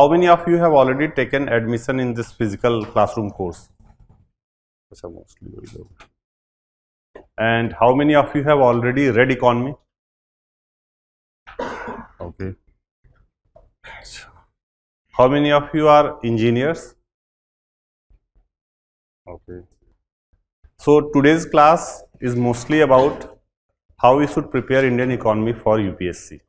how many of you have already taken admission in this physical classroom course? And how many of you have already read economy? Okay. How many of you are engineers? Okay. So, today's class is mostly about how we should prepare Indian economy for UPSC.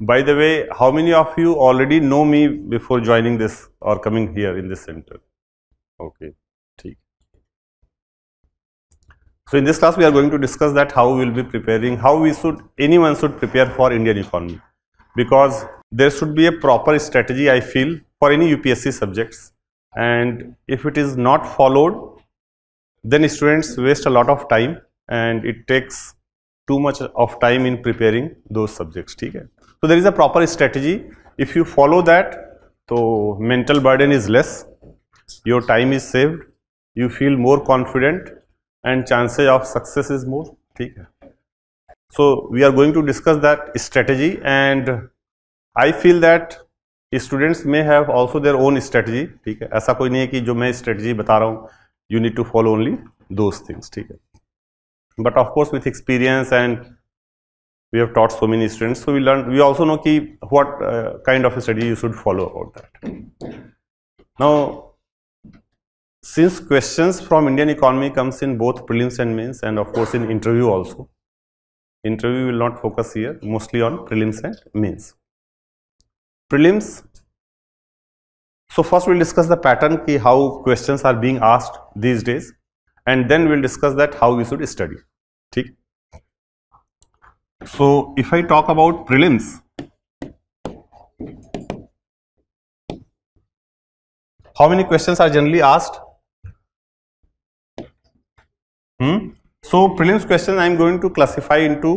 By the way, how many of you already know me before joining this or coming here in this center? Okay, ठीक. So in this class, we are going to discuss that how we will be preparing, how we should, anyone should prepare for Indian economy, because there should be a proper strategy. I feel for any UPSC subjects, and if it is not followed, then students waste a lot of time and it takes too much of time in preparing those subjects ठीक है so there is a proper strategy if you follow that तो mental burden is less your time is saved you feel more confident and chances of success is more ठीक है so we are going to discuss that strategy and I feel that students may have also their own strategy ठीक है ऐसा कोई नहीं है कि जो मैं स्ट्रेटजी बता रहा हूँ you need to follow only those things ठीक है but of course with experience and we have taught so many students so we learn we also know ki what uh, kind of a you should follow about that now since questions from indian economy comes in both prelims and mains and of course in interview also interview will not focus here mostly on prelims and mains prelims so first we'll discuss the pattern ki how questions are being asked these days and then we'll discuss that how we should study ठीक so if i talk about prelims how many questions are generally asked hmm so prelims question i am going to classify into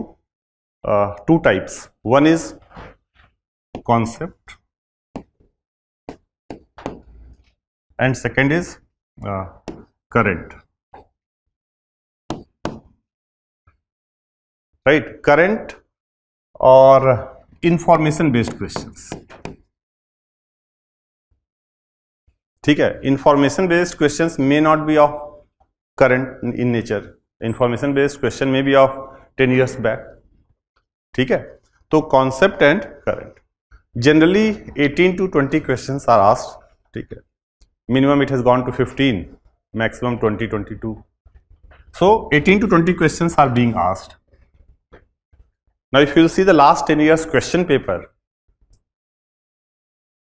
uh, two types one is concept and second is uh, current right current और information based question ठीक है information based question may not be of current in nature information based question may be of ten years back ठीक है तो concept and current generally 18 to 20 question are asked ठीक है minimum it has gone to 15 maximum 20 22 so 18 to 20 question are being asked Now, if you see the last 10 years question paper,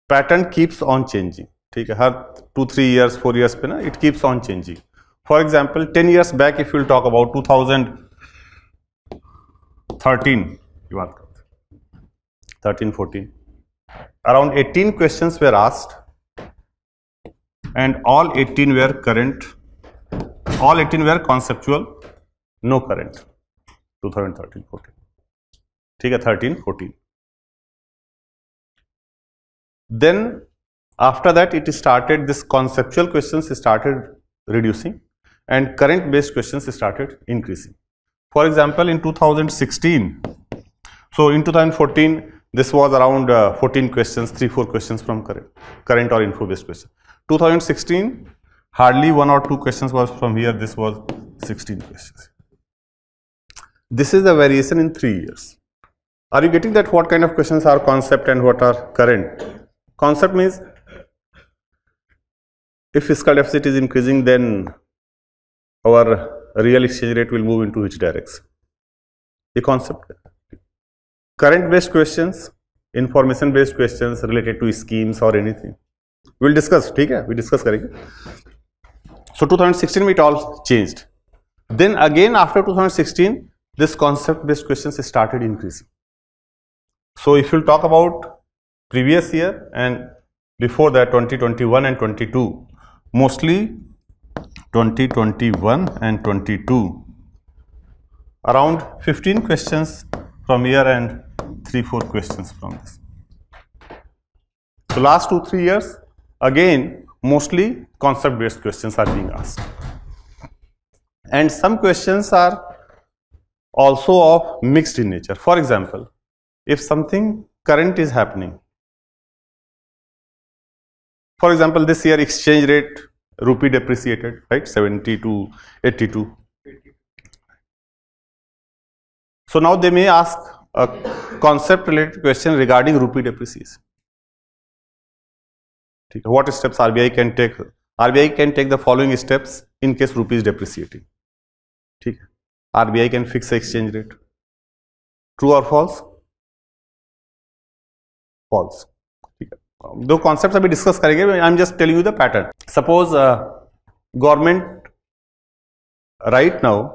pattern keeps on changing. ठीक है हर two three years four years पे ना it keeps on changing for example ten years back if you'll talk about two thousand thirteen की around 18 questions were asked and all 18 were current all 18 were conceptual no current 2013 14 ठीक है thirteen after that it started this conceptual questions started reducing and current based questions started increasing for example in 2016 so in 2014 this was around uh, 14 questions 3 4 questions from current current or info based question 2016 hardly one or two questions was from here this was 16 questions this is the variation in 3 years are you getting that what kind of questions are concept and what are current? Concept means if fiscal deficit is increasing then our real exchange rate will move into which direction? The concept. Current based questions, information based questions related to schemes or anything. We will discuss, okay? We discuss So 2016 it all changed. Then again after 2016 this concept based questions started increasing. So, if you talk about previous year and before that 2021 and 22, mostly 2021 and 22, around 15 questions from here and 3-4 questions from this. So, last 2-3 years again mostly concept based questions are being asked and some questions are also of mixed in nature. For example, if something current is happening. For example, this year exchange rate rupee depreciated, right, 70 to 82. So now they may ask a concept related question regarding rupee depreciation. What steps RBI can take? RBI can take the following steps in case rupee is depreciating. RBI can fix exchange rate. True or false? False ठीक है um, दो concept अभी discuss करेंगे I am just telling you the pattern suppose government right now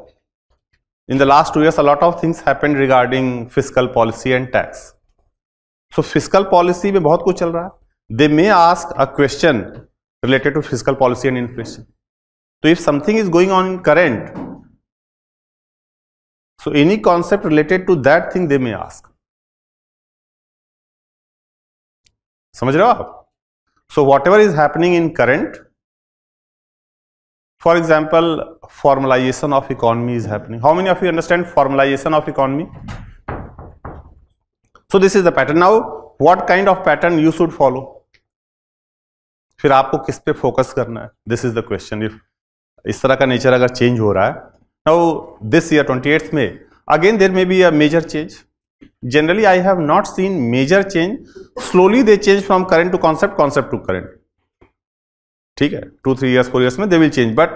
in the last two years a lot of things happen regarding physical policy and tax so physical policy में बहुत कुछ चल रहा है they may ask a question related to physical policy and inflation तो if something is going on current so any concept related to that thing they may ask समझ रहे हो आप so whatever is happening in current for example formalisation of economy is happening how many of you understand formalisation of economy so this is the pattern now what kind of pattern you should follow फिर आपको किस पे focus करना है this is the question if इस तरह का नेचर अगर चेंज हो रहा है नाउ दिस ईयर ट्वेंटी में again there may be a major change generally I have not seen major change slowly they change from current to concept concept to current ठीक है two three years four years में they will change but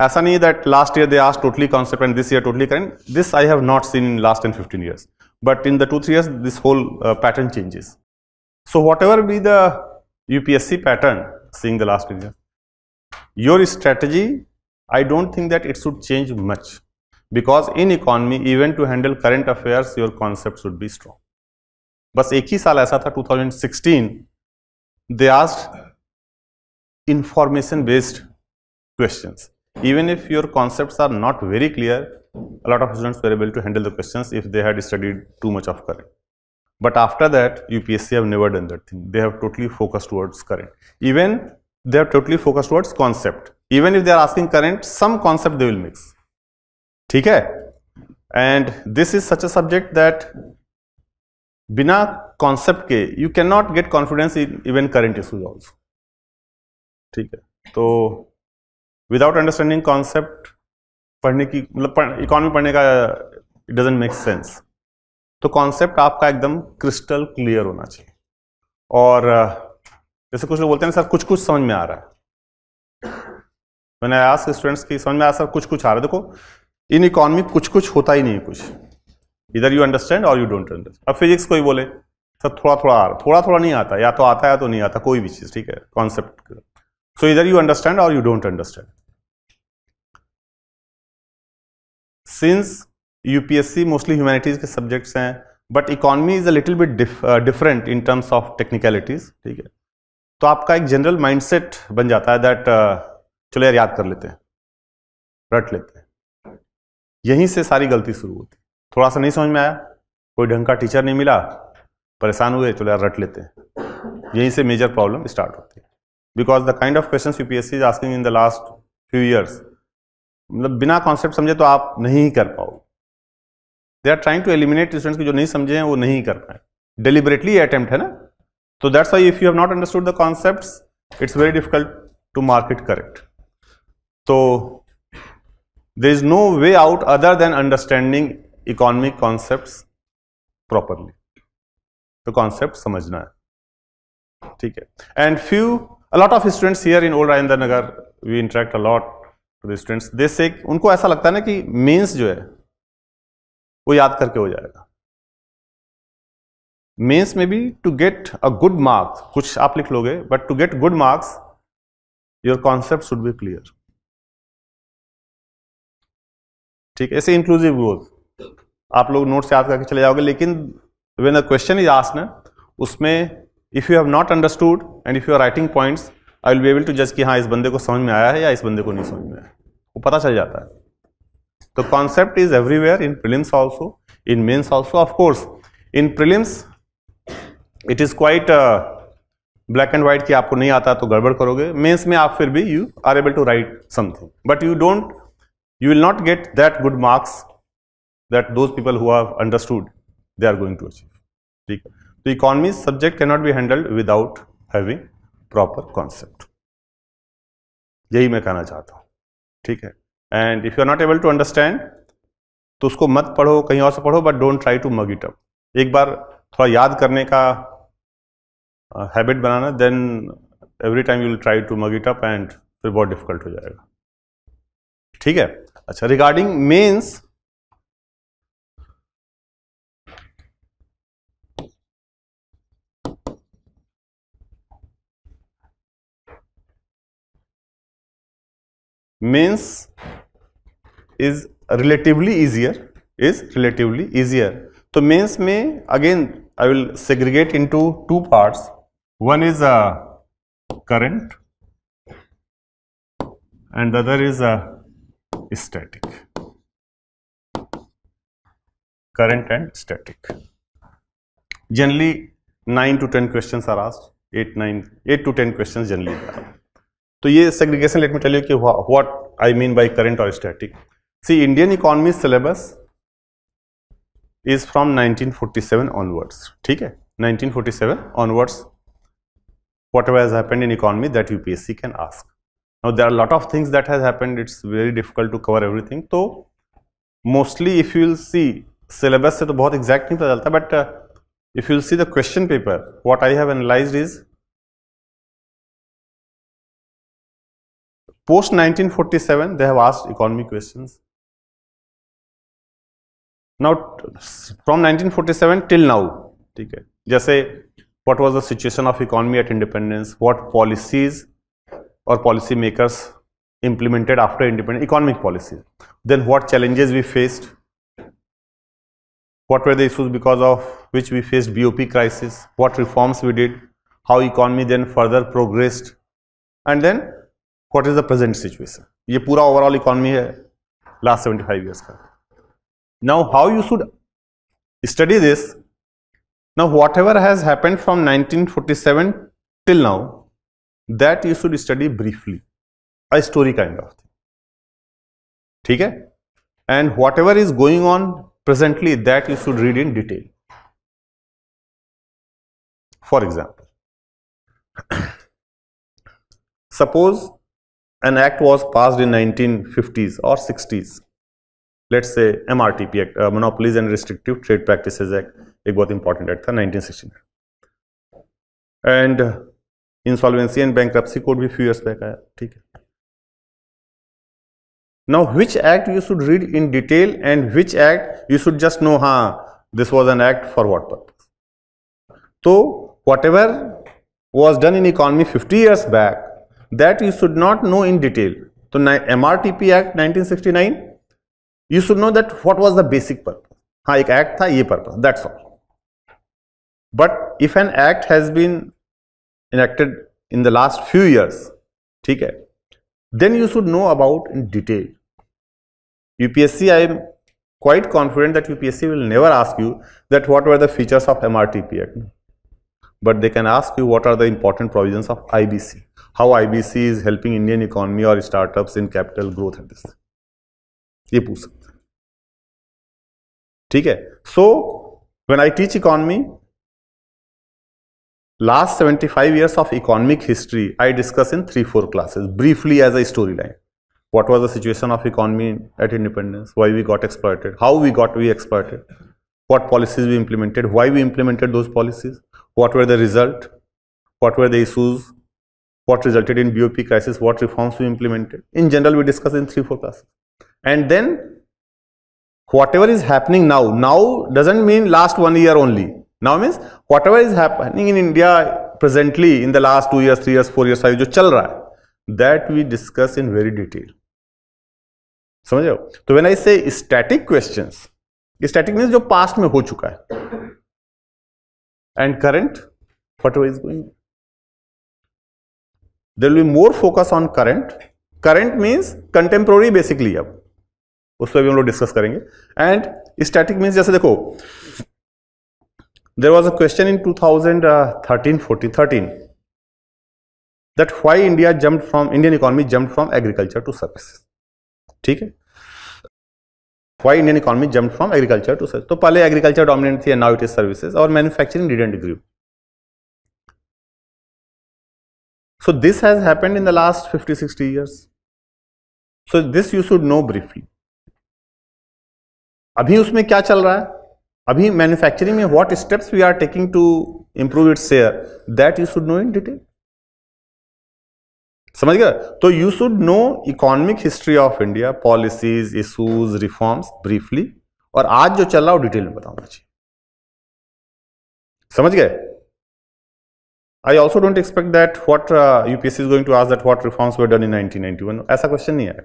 ऐसा नहीं that last year they ask totally concept and this year totally current this I have not seen in last ten fifteen years but in the two three years this whole pattern changes so whatever be the UPSC pattern seeing the last year your strategy I don't think that it should change much because in economy even to handle current affairs your concept should be strong But एक ही साल ऐसा था 2016 they asked information based questions even if your concepts are not very clear a lot of students were able to handle the questions if they had studied too much of current but after that UPSC have never done that thing they have totally focused towards current even they have totally focused towards concept even if they are asking current some concept they will mix ठीक है and this is such a subject that बिना concept के you can not get confidence in even current issues also ठीक है तो without understanding concept पढ़ने की मतलब इकोनॉमी पढ़ने का इट डजेंट मेक सेंस तो कॉन्सेप्ट आपका एकदम क्रिस्टल क्लियर होना चाहिए और uh, जैसे कुछ लोग बोलते हैं सर कुछ कुछ समझ में आ रहा है मैंने आज स्टूडेंट्स की समझ में आया सर कुछ कुछ आ रहा है देखो इन इकोनॉमी कुछ कुछ होता ही नहीं कुछ इधर यू अंडरस्टैंड और यू डोंट अंडरस्टैंड अब फिजिक्स कोई बोले सब तो थोड़ा थोड़ा आ थोड़ा थोड़ा नहीं आता या तो आता है तो नहीं आता कोई भी चीज़ ठीक है कॉन्सेप्ट सो इधर यू अंडरस्टैंड और you don't understand since UPSC mostly humanities के सब्जेक्ट्स हैं but economy is a little bit different in terms of technicalities ठीक है तो आपका एक जनरल माइंडसेट बन जाता है दैट uh, चलो यार याद कर लेते हैं रट लेते हैं यहीं से सारी गलती शुरू होती थोड़ा सा नहीं समझ में आया कोई ढंग का टीचर नहीं मिला परेशान हुए चलो यार रट लेते हैं यहीं से मेजर प्रॉब्लम स्टार्ट होती है because the kind of question UPSC is asking in the last few years मतलब बिना कॉन्सेप्ट समझे तो आप नहीं ही कर पाओगे they are trying to eliminate students की जो नहीं समझे हैं वो नहीं कर पाए डिलिबरेटली अटेम्प्ट है ना तो that's why if you have not understood the concept it's very difficult to mark it correct तो There is no way out other than understanding economic concepts properly. the concept samajhna hai theek hai and few a lot of students here in Old Rajendra Nagar we interact a lot to the students they say unko aisa lagta hai na ki means jo hai wo yaad karke ho jayega mains में भी to get a good marks कुछ आप लिख लोगे but to get good marks your concept should be clear ठीक ऐसे inclusive growth आप लोग नोट याद करके चले जाओगे लेकिन वेन अ क्वेश्चन इज आस्न उसमें if you have not understood and if you are writing points I will be able to जज कि हाँ इस बंदे को समझ में आया है या इस बंदे को नहीं समझ में आया वो पता चल जाता है तो concept is everywhere in prelims also in mains also of course in prelims it is quite black and white की कि आपको नहीं आता तो गड़बड़ करोगे मेंस में आप फिर भी you are able to write something but you don't you will not get that good marks that those people who have understood they are going to achieve. ठीक तो economy subject cannot be handled without having proper concept. यही मैं कहना चाहता हूँ ठीक है and if you are not able to understand तो उसको मत पढ़ो कहीं और से पढ़ो but don't try to mug it up एक बार थोड़ा याद करने का हैबिट बनाना then every time you will try to mug it up and फिर बहुत डिफिकल्ट हो जाएगा ठीक है अच्छा regarding mains mains is relatively easier is relatively easier तो मेंस में again I will segregate into two parts one is a current and other is a static current and static generally nine to ten question are asked eight nine eight to ten question generally तो ये segregation let me tell you कि what I mean by current और static see Indian economy syllabus is from 1947 onwards ठीक है 1947 onwards whatever happened in economy that UPSC can ask Now there are a lot of things that has happened, it's very difficult to cover everything. So mostly if you will see syllabus it's तो exact नहीं but uh, if you will see the question paper what I have analyzed is post 1947 they have asked economy questions. Now from 1947 till now just say what was the situation of economy at independence, what policies or policy makers implemented after independent economic policies. Then what challenges we faced, what were the issues because of which we faced BOP crisis, what reforms we did, how economy then further progressed and then what is the present situation. ये पूरा overall economy है last 75 years Now how you should study this, now whatever has happened from 1947 till now that you should study briefly, a story kind of thing. ठीक है and whatever is going on presently that you should read in detail. For example, suppose an act was passed in 1950s or 60s, let's say MRTP Act, uh, Monopolies and Restrictive Trade Practices Act, एक बहुत important act था 1969. And insolvency and bank code भी few years back आया ठीक है now which act you should read in detail and which act you should just know हा this was an act for what पर तो whatever was done in economy fifty years back that you should not know in detail तो M R T P act nineteen sixty nine you should know that what was the basic purpose हाँ एक act था ये purpose that's all but if an act has been enacted in the last few years ठीक then you should know about in detail UPSC I am quite confident that UPSC will never ask you that what were the features of MRTP Act but they can ask you what are the important provisions of IBC how IBC is helping Indian economy or startups in capital growth and this ये पूछ सकते so when I teach economy Last 75 years of economic history I discuss in 3-4 classes briefly as a storyline. What was the situation of economy at independence? Why we got exploited? How we got we exploited? What policies we implemented? Why we implemented those policies? What were the result? What were the issues? What resulted in BOP crisis? What reforms we implemented? In general, we discuss in 3-4 classes. And then whatever is happening now, now doesn't mean last one year only now means whatever is happening in India presently in the last two years three years four years five जो चल रहा है that we discuss in very detail समझ रहे हो तो when I say static question static means जो past में हो चुका है and current whatever is going there will more focus on current current means contemporary basically अब उस पर भी हम लोग डिस्कस करेंगे एंड स्टैटिक मीन्स जैसे देखो There was a question in 2013 14 13 that why India jumped from Indian economy jumped from agriculture to services. ठीक why Indian economy jumped from agriculture to services. So, पहले agriculture dominant थी and now it is services or manufacturing didn't grow. So this has happened in the last 50 60 years. So this you should know briefly. अभी उसमें क्या चल रहा है अभी manufacturing में what steps we are taking to improve its share that you should know in detail समझ गया तो you should know economic history of India policies issues reforms briefly और आज जो चल रहा है वो डिटेल में बताना चाहिए समझ गए I also don't expect that what UPSC is going to ask that what reforms were done in 1991 ऐसा क्वेश्चन नहीं आएगा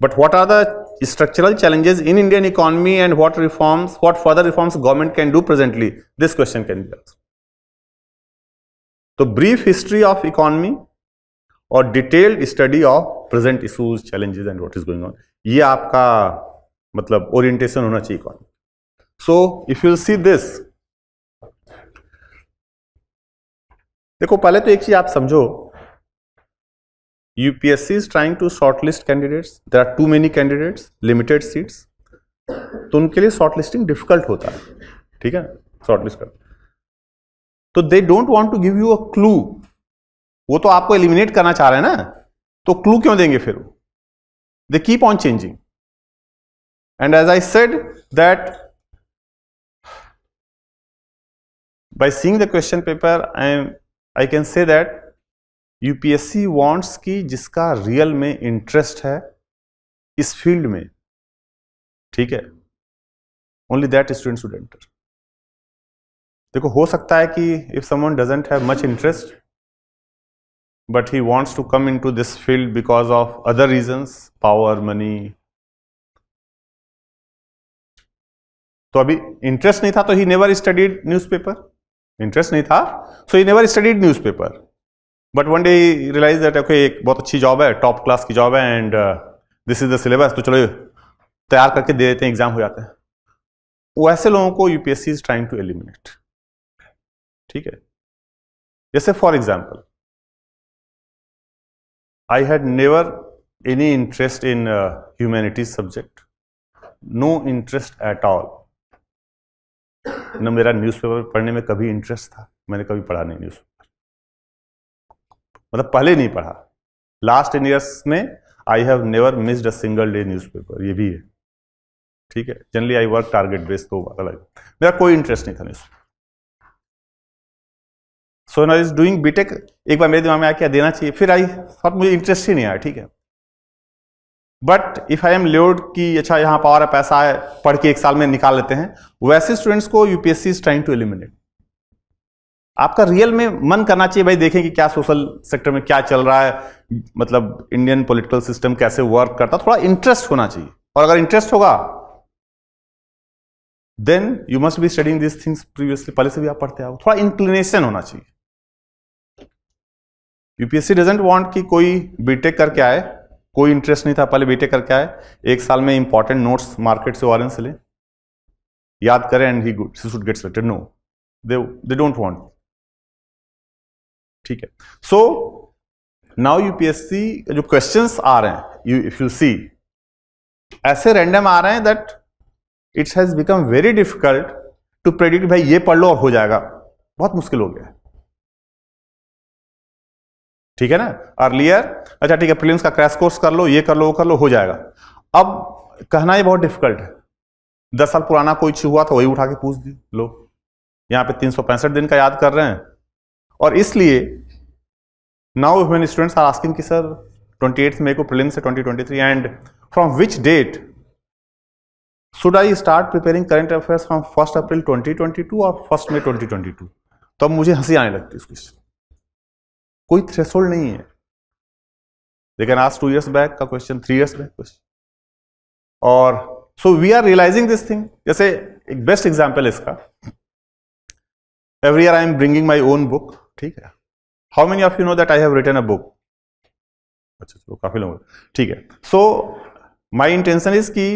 But what are the structural challenges in Indian economy and what reforms, what further reforms government can do presently? This question can be asked. So, brief history of economy or detailed study of present issues, challenges, and what is going on. On ये आपका orientation. Orientation होना चाहिए economy so if you see देखो पहले तो एक चीज आप समझो UPSC is trying to shortlist candidates. There are too many candidates, limited seats. तो उनके लिए shortlisting difficult होता है ठीक है shortlist कर तो they don't want to give you a clue. वो तो आपको eliminate करना चाह रहे हैं ना तो clue क्यों देंगे फिर वो they keep on changing and as I said that by seeing the question paper i am i can say that UPSC wants की जिसका रियल में इंटरेस्ट है इस फील्ड में ठीक है ओनली दैट स्टूडेंट स्टूडेंट देखो हो सकता है कि if someone doesn't have much interest but he wants to come in to this field because of other reasons power money तो अभी इंटरेस्ट नहीं था तो he never studied newspaper interest नहीं था so he never studied newspaper but one day realise that okay एक बहुत अच्छी जॉब है टॉप क्लास की जॉब है and this is the syllabus तो चलो तैयार करके दे देते हैं एग्जाम हो जाते हैं वैसे लोगों को UPSC is trying to eliminate ठीक है जैसे for example I had never any interest in humanities subject no interest at all न मेरा न्यूज़पेपर पढ़ने में कभी इंटरेस्ट था मैंने कभी पढ़ा नहीं न्यूज़पेपर मतलब पहले नहीं पढ़ा लास्ट टेन ईयर्स में I have never missed a single day newspaper ये भी है ठीक है generally I work target based तो अलग मेरा कोई इंटरेस्ट नहीं था news so now is doing BTech एक बार मेरे दिमाग में आया क्या देना चाहिए फिर आई थॉट मुझे इंटरेस्ट ही नहीं आया ठीक है बट इफ आई एम ल्योड कि अच्छा यहाँ पावर है पैसा है पढ़ के एक साल में निकाल लेते हैं वैसे स्टूडेंट्स को UPSC is trying to eliminate आपका रियल में मन करना चाहिए भाई देखें कि क्या सोशल सेक्टर में क्या चल रहा है मतलब इंडियन पॉलिटिकल सिस्टम कैसे वर्क करता थोड़ा इंटरेस्ट होना चाहिए और अगर इंटरेस्ट होगा then you must be studying this things previously पहले से भी आप पढ़ते आओ थोड़ा इंक्लिनेशन होना चाहिए यूपीएससी डजेंट वॉन्ट कि कोई बीटेक करके आए कोई इंटरेस्ट नहीं था पहले बीटेक करके आए एक साल में इंपॉर्टेंट नोट्स मार्केट से वॉरेंस ले याद करें and he good should get selected no they don't want ठीक है सो नाउ यूपीएससी जो क्वेश्चंस आ रहे हैं यू इफ यू सी ऐसे रैंडम आ रहे हैं that it's has become very difficult to predict भाई ये पढ़ लो और हो जाएगा बहुत मुश्किल हो गया ठीक है ना अर्लियर अच्छा ठीक है फिल्म का क्रैश कोर्स कर लो ये कर लो वो कर लो हो जाएगा अब कहना ही बहुत डिफिकल्ट है दस साल पुराना कोई हुआ था वही उठा के पूछ दी लो यहां पे तीन दिन का याद कर रहे हैं और इसलिए now when students are asking कि सर ट्वेंटी एट्थ मे को प्रिलिम्स है 2023 and from which date should I start preparing current affairs from first April 2022 और फर्स्ट मे 2022 तो अब मुझे हंसी आने लगती इसकी कोई थ्रेसोल्ड नहीं है लेकिन आज टू ईयर्स बैक का question three years back question और so we are realising this thing जैसे एक बेस्ट एग्जाम्पल इसका every year I am bringing my own book ठीक है how many of you know that I have written a book अच्छा चलो तो काफी लोग ठीक है सो माई इंटेंशन इज कि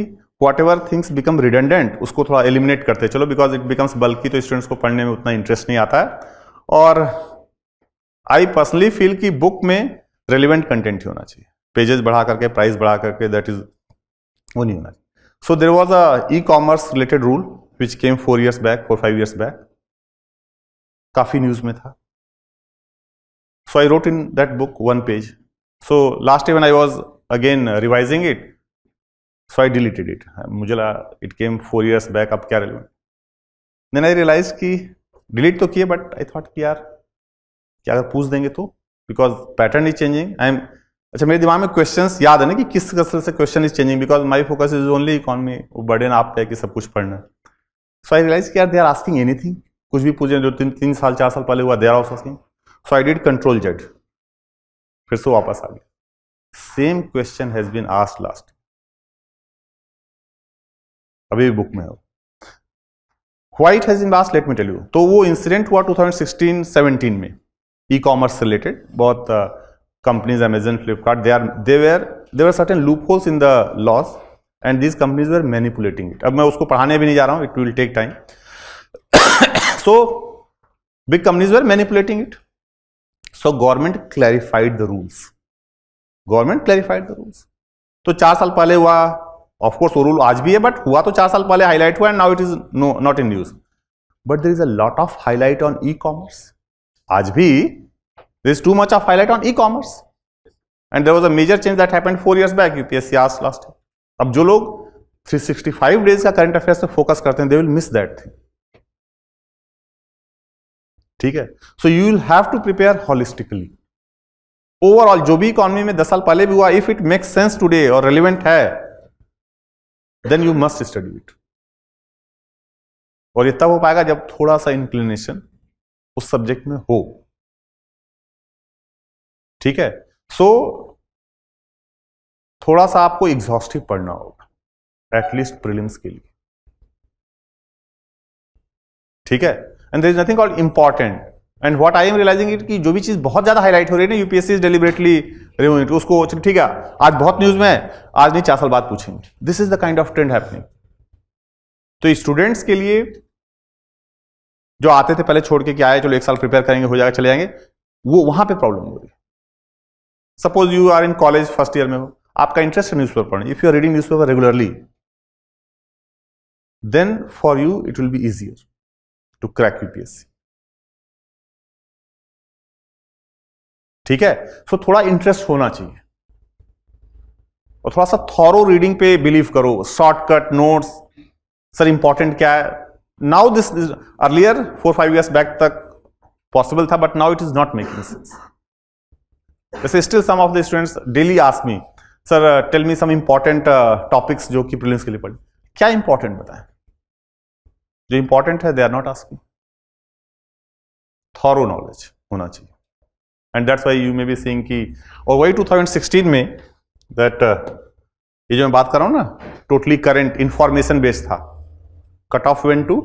whatever things become redundant उसको थोड़ा एलिमिनेट करते चलो बिकॉज इट बिकम्स बल्कि तो स्टूडेंट्स को पढ़ने में उतना इंटरेस्ट नहीं आता है और आई पर्सनली फील कि बुक में रेलिवेंट कंटेंट ही होना चाहिए पेजेस बढ़ा करके प्राइस बढ़ा करके दैट इज वो नहीं होना चाहिए so there was a e commerce related rule which came four years back four five years back काफ़ी न्यूज़ में था So I wrote in that book one page. So last time when I was again revising it, so I deleted it. mujhe लगा it came four years back up kya relevant. Then I realized ki delete to किए but I thought ki yaar kya agar pooch denge to because pattern is changing. I am अच्छा मेरे दिमाग में questions याद है ना कि किस कसर से question is changing because my focus is only economy वो बर्डन आप पे कि सब कुछ पढ़ना सो आई रियलाइज कि यार दे आर आस्किंग एनीथिंग कुछ भी पूछे जो तीन तीन साल चार साल पहले हुआ they are asking so I did control Z फिर से वापस आ गया same question has been asked last अभी भी बुक में हो white has in last let me tell you तो वो इंसिडेंट हुआ 2016-17 में ई कॉमर्स रिलेटेड बहुत companies Amazon Flipkart they are they were they certain loophole in the laws and these companies were manipulating it अब मैं उसको पढ़ाने भी नहीं जा रहा हूं it will take time so big companies were manipulating it so government clarified the rules government clarified the rules तो चार साल पहले हुआ ऑफकोर्स वो रूल आज भी है बट हुआ तो चार साल पहले हाईलाइट हुआ and now it is no not in use but there is a lot of highlight on e commerce आज भी there is too much of highlight on e commerce and there was a major change that happened four years back UPSC आज last अब जो लोग 365 days का current affairs पे focus करते हैं they will miss that thing ठीक है so you will have to prepare holistically overall जो भी इकोनॉमी में दस साल पहले भी हुआ if it makes sense today और रेलिवेंट है then you must study it और ये तब हो पाएगा जब थोड़ा सा इंक्लिनेशन उस सब्जेक्ट में हो ठीक है सो so, थोड़ा सा आपको एग्जॉस्टिव पढ़ना होगा एटलीस्ट प्रिलिम्स के लिए ठीक है and there is nothing called important and what I am realising it कि जो भी चीज़ बहुत ज़्यादा हाईलाइट हो रही है ना यूपीएससी इज रिमूव इट उसको चलो ठीक है आज बहुत न्यूज़ में आज नहीं चार साल बाद पूछेंगे this is the kind of trend happening तो स्टूडेंट्स के लिए जो आते थे पहले छोड़ के क्या आए चलो एक साल प्रिपेयर करेंगे हो जाएगा चले जाएंगे वो वहां पर प्रॉब्लम हो रही है suppose you are in college first year में हो आपका इंटरेस्ट है न्यूज पेपर पढ़ने if you are reading newspaper regularly then for you it will be easier to crack UPSC ठीक है सो so, थोड़ा इंटरेस्ट होना चाहिए और थोड़ा सा थॉरो रीडिंग पे बिलीव करो शॉर्टकट नोट्स सर इंपॉर्टेंट क्या है now this earlier four five years back तक पॉसिबल था but now it is not making sense जैसे still some of the students daily ask me sir tell me some important topics जो कि prelims के लिए पढ़ क्या इंपॉर्टेंट बताएं जो इंपॉर्टेंट है they are not asking thorough knowledge होना चाहिए and that's why you may be seeing की और वही 2016 में दैट uh, ये जो मैं बात कर रहा हूं ना टोटली करेंट इंफॉर्मेशन बेस्ड था cut off went to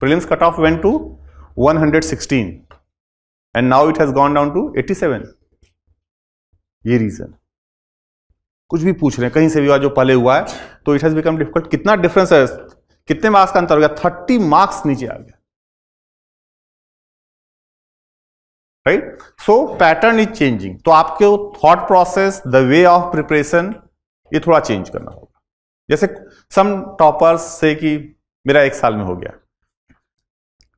prelims cut off went to 116 and now it has gone down to 87 ये रीजन कुछ भी पूछ रहे हैं कहीं से भी जो पहले हुआ है तो इट हैज बिकम डिफिकल्ट कितना डिफरेंस है कितने मार्क्स का अंतर हो गया थर्टी मार्क्स नीचे आ गया right so pattern is changing तो आपके thought process the way of preparation ये थोड़ा चेंज करना होगा जैसे सम टॉपर्स से कि मेरा एक साल में हो गया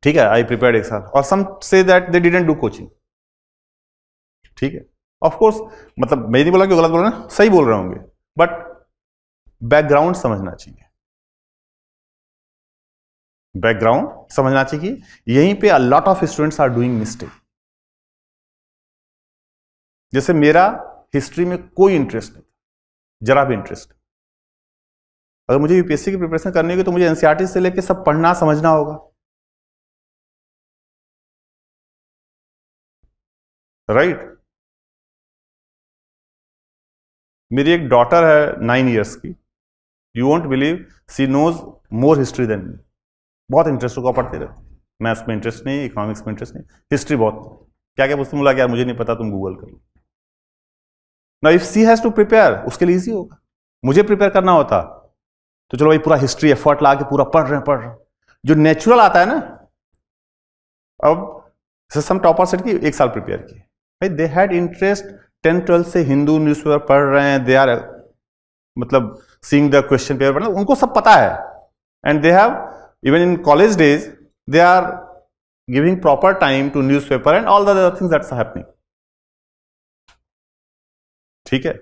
ठीक है आई प्रिपेयर एक साल और some say that they didn't do coaching ठीक है ऑफकोर्स मतलब मैं नहीं बोला कि गलत बोल रहे सही बोल रहे होंगे बट बैकग्राउंड समझना चाहिए बैकग्राउंड समझना चाहिए यहीं पे a lot of students are doing mistake जैसे मेरा हिस्ट्री में कोई इंटरेस्ट नहीं जरा भी इंटरेस्ट अगर मुझे यूपीएससी की प्रिपरेशन करनी होगी तो मुझे एनसीआरटी e से लेकर सब पढ़ना समझना होगा राइट right? मेरी एक डॉटर है नाइन इयर्स की you won't believe she knows more history than me बहुत इंटरेस्ट होगा पढ़ते रहो मैथ्स में इंटरेस्ट नहीं इकोनॉमिक्स में इंटरेस्ट नहीं हिस्ट्री बहुत क्या क्या पुस्तक मिला यार मुझे नहीं पता तुम गूगल कर लो ना if she has to prepare उसके लिए इजी होगा मुझे प्रिपेयर करना होता तो चलो भाई पूरा हिस्ट्री एफर्ट ला के पूरा पढ़ रहे हैं पढ़ रहे जो नेचुरल आता है ना अब सिस्टम टॉपर सेट की एक साल प्रिपेयर किए भाई they had interest ten twelfth से हिंदू न्यूज़पेपर पढ़ रहे हैं दे आर मतलब सींग द क्वेश्चन पेपर पढ़ना उनको सब पता है and they have even in college days they are giving proper time to newspaper and all the other things that's happening ठीक है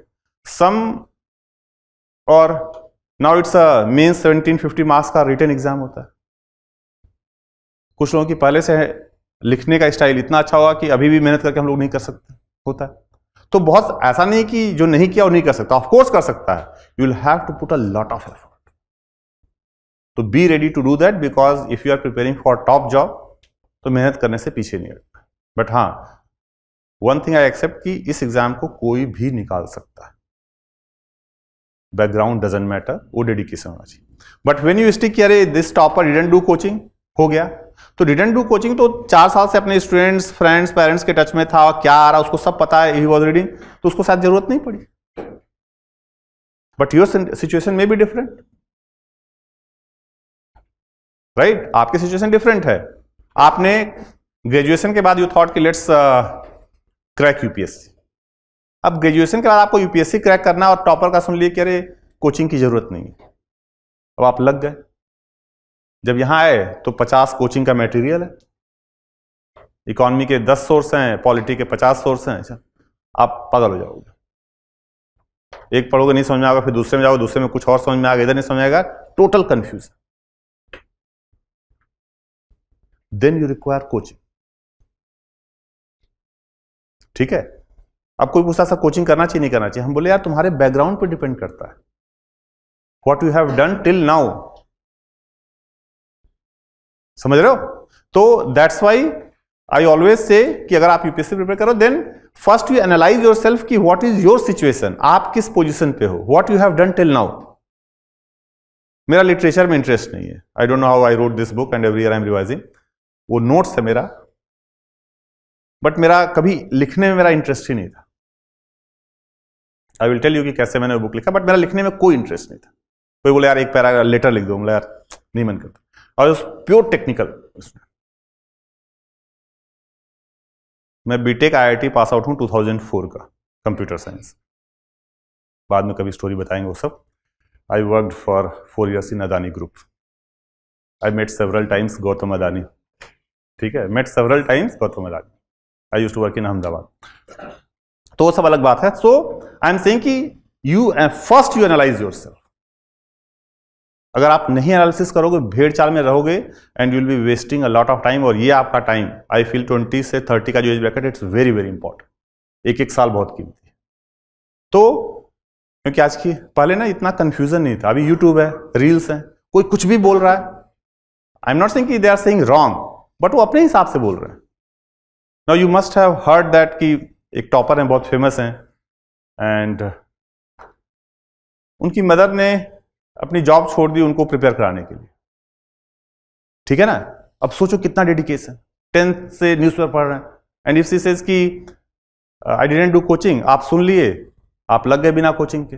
सम और now it's a main 1750 marks का रिटर्न एग्जाम होता है कुछ लोगों की पहले से लिखने का स्टाइल इतना अच्छा होगा कि अभी भी मेहनत करके हम लोग नहीं कर सकते होता है तो बहुत ऐसा नहीं कि जो नहीं किया वो नहीं कर सकता ऑफ कोर्स कर सकता है you will have to put a lot of effort to be ready to do that because if you are preparing for top job तो मेहनत करने से पीछे नहीं हटना बट हाँ वन थिंग आई एक्सेप्ट कि इस एग्जाम को कोई भी निकाल सकता है बैकग्राउंड डजेंट मैटर वो डेडिकेशन होना चाहिए बट वेन यू स्टिक अरे this topper didn't do coaching हो गया तो डिडेंट डू कोचिंग तो चार साल से अपने स्टूडेंट्स फ्रेंड्स पेरेंट्स के टच में था क्या आ रहा उसको सब पता है ही वॉज रीडिंग तो उसको शायद जरूरत नहीं पड़ी बट योर सिचुएशन में भी डिफरेंट राइट right? आपकी सिचुएशन डिफरेंट है आपने ग्रेजुएशन के बाद यू थॉट कि लेट्स क्रैक यूपीएससी अब ग्रेजुएशन के बाद आपको यूपीएससी क्रैक करना और टॉपर का सुन लिए कि अरे कोचिंग की जरूरत नहीं है अब आप लग गए जब यहां आए तो पचास कोचिंग का मटेरियल है इकोनॉमी के दस सोर्स हैं पॉलिटी के पचास सोर्स हैं अच्छा। आप पागल हो जाओगे एक पढ़ोगे नहीं समझ में आएगा फिर दूसरे में जाओगे दूसरे में कुछ और समझ में आएगा इधर नहीं समझ आएगा total confusion then you require coaching ठीक है अब कोई पूछता सर कोचिंग करना चाहिए नहीं करना चाहिए हम बोले यार तुम्हारे बैकग्राउंड पे डिपेंड करता है what you have done till now समझ रहे हो तो that's Y I always say कि अगर आप यूपीएससी प्रिपेयर करो then first you analyse yourself की वॉट इज योर सिचुएशन आप किस पोजिशन पे हो what you have done till now मेरा लिटरेचर में इंटरेस्ट नहीं है I don't know how I wrote this book and every year I am revising वो नोट्स है मेरा बट मेरा कभी लिखने में मेरा इंटरेस्ट ही नहीं था आई विल टेल यू कि कैसे मैंने बुक लिखा बट मेरा लिखने में कोई इंटरेस्ट नहीं था कोई बोले यार एक पैरा लेटर लिख दो बोला यार नहीं मन करता और प्योर टेक्निकल उसमें मैं बीटेक आईआईटी पास आउट हूँ 2004 का कंप्यूटर साइंस बाद में कभी स्टोरी बताएंगे वो सब I work for four years in Adani group I met several times Gautam Adani ठीक है met several times Gautam I use to work in Ahmedabad तो वो सब अलग बात है सो आई एम सेइंग कि you first you analyse your अगर आप नहीं एनालिसिस करोगे भेड़ चाल में रहोगे and you will be wasting a lot of time और ये आपका टाइम आई फील ट्वेंटी से थर्टी का जो age bracket it's very very important एक एक साल बहुत कीमती है तो क्योंकि आज की पहले ना इतना कंफ्यूजन नहीं था अभी यूट्यूब है रील्स हैं कोई कुछ भी बोल रहा है आई एम नॉट सेइंग कि they are saying wrong but वो अपने हिसाब से बोल रहे हैं now you must have heard that कि एक टॉपर हैं बहुत फेमस हैं एंड उनकी मदर ने अपनी जॉब छोड़ दी उनको प्रिपेयर कराने के लिए ठीक है ना अब सोचो कितना डेडिकेशन टेंथ से न्यूज़पेपर पढ़ रहे हैं एंड इफ सी सेज कि आई डिडेंट डू कोचिंग आप सुन लिए आप लग गए बिना कोचिंग के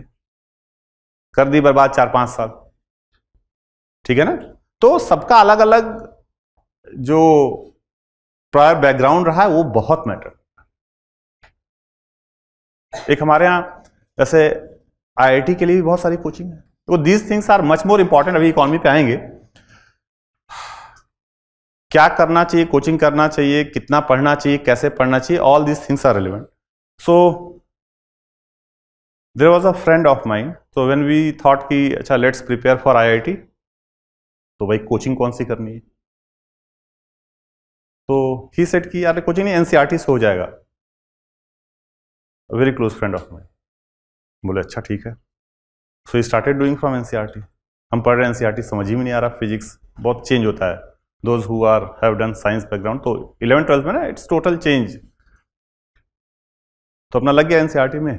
कर दी बर्बाद चार पांच साल ठीक है ना तो सबका अलग अलग जो प्रायर बैकग्राउंड रहा है वो बहुत मैटर एक हमारे यहां जैसे आईआईटी के लिए भी बहुत सारी कोचिंग है तो these things are much more important अभी इकोनॉमी पे आएंगे क्या करना चाहिए कोचिंग करना चाहिए कितना पढ़ना चाहिए कैसे पढ़ना चाहिए all these things are relevant so there was a friend of mind तो वेन वी थॉट की अच्छा लेट्स प्रिपेयर फॉर आई तो भाई कोचिंग कौन सी करनी है तो ही सेट की यार कोचिंग नहीं एन से e हो जाएगा very close friend of my बोले अच्छा ठीक है so he started doing from NCERT हम पढ़ रहे हैं एन e समझ ही नहीं आ रहा फिजिक्स बहुत चेंज होता है those who are have done science background तो इलेवन ट्वेल्थ में ना इट्स टोटल चेंज तो अपना लग गया एनसीआरटी e में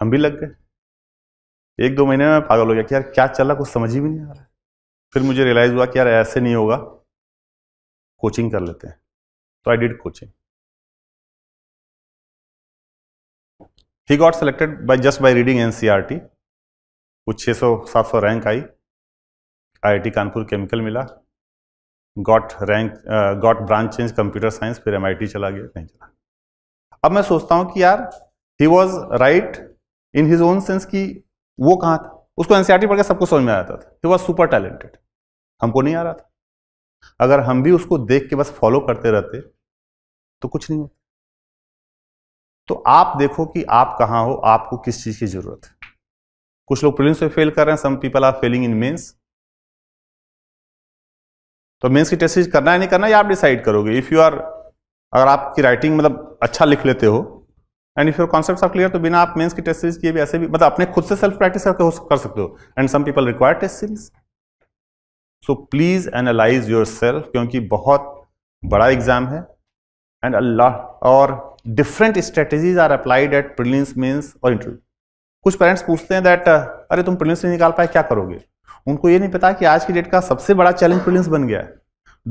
हम भी लग गए एक दो महीने में पागल हो गया कि यार क्या चल रहा कुछ समझ ही भी नहीं आ रहा फिर मुझे रियलाइज़ हुआ कि यार ऐसे नहीं होगा कोचिंग कर लेते हैं तो e I did coaching he got selected by just by reading NCERT कुछ 600 700 rank I IIT Kanpur chemical मिला got rank got branch change computer science फिर एमआईटी चला गया नहीं चला अब मैं सोचता हूँ कि यार he was right in his own sense कि वो कहां था उसको एनसीआरटी e पढ़ के सबको समझ में आ रहा था ही वॉज सुपर टैलेंटेड हमको नहीं आ रहा था अगर हम भी उसको देख के बस फॉलो करते रहते तो कुछ नहीं होता तो आप देखो कि आप कहाँ हो आपको किस चीज़ की ज़रूरत है कुछ लोग प्रिलिम्स में फेल कर रहे हैं some people are failing in mains तो मेंस की टेस्ट करना है नहीं करना ये आप डिसाइड करोगे इफ़ यू आर अगर आपकी राइटिंग मतलब अच्छा लिख लेते हो एंड इफ योर कॉन्सेप्ट आप क्लियर तो बिना आप मेंस की टेस्ट सीरीज किए भी ऐसे भी मतलब अपने खुद से सेल्फ प्रैक्टिस कर सकते हो and some people require test series so please analyse yourself क्योंकि बहुत बड़ा एग्ज़ाम है एंड अल्लाह और different strategies are applied at prelims means और इंटरव्यू कुछ पेरेंट्स पूछते हैं दैट अरे तुम प्रिलिंस नहीं निकाल पाए क्या करोगे उनको ये नहीं पता कि आज की डेट का सबसे बड़ा चैलेंज प्रिलिंस बन गया है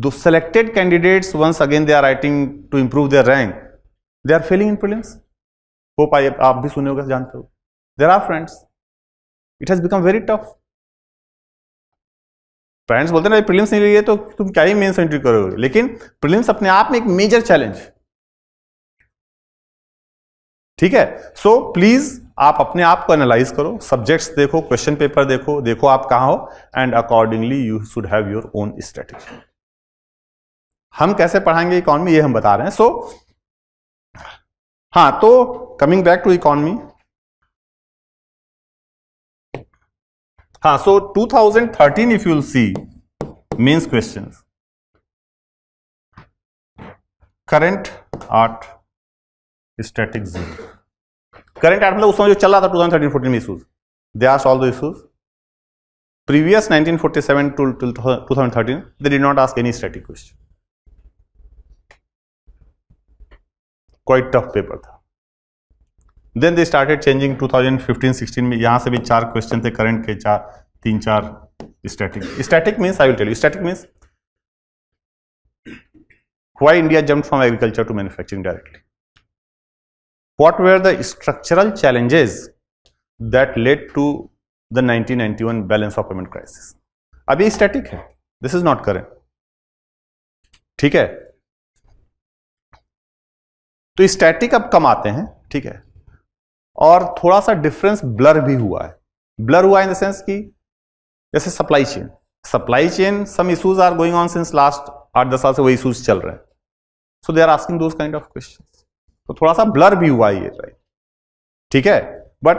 दो selected candidates once again they are writing to improve their rank they are failing in prelims hope I आप भी सुने होगा जानते हो there are friends it has become very tough parents बोलते हैं ना प्रीलिम्स नहीं लिए तो तुम क्या ही मेन्स एंट्री करोगे लेकिन प्रीलिम्स अपने आप में एक मेजर चैलेंज ठीक है सो so, प्लीज आप अपने आप को एनालाइज करो सब्जेक्ट्स देखो क्वेश्चन पेपर देखो देखो आप कहां हो and accordingly you should have your own strategy हम कैसे पढ़ाएंगे इकोनॉमी ये हम बता रहे हैं सो so, हाँ तो कमिंग बैक टू इकोनॉमी हाँ so thirteen if you see mains question current art static zero current art मतलब उस समय जो चल रहा था टू 2013 14 में issues they are solve the issues previous nineteen forty seven to two thousand thirteen they did not ask any static question quite tough paper था then they started changing 2015-16 में यहां से भी चार क्वेश्चन थे करंट के चार तीन चार static static means I will tell you static means why India jump from agriculture to manufacturing directly what were the structural challenges that led to the 1991 balance of payment crisis अभी static है this is not current ठीक है तो static अब कम आते हैं ठीक है और थोड़ा सा डिफरेंस ब्लर भी हुआ है ब्लर हुआ इन द सेंस कि जैसे supply chain supply chain some issues are going on since last आठ दस साल से वही इशूज चल रहे हैं so they are asking those kind of question तो थोड़ा सा ब्लर भी हुआ ये राइट ठीक है बट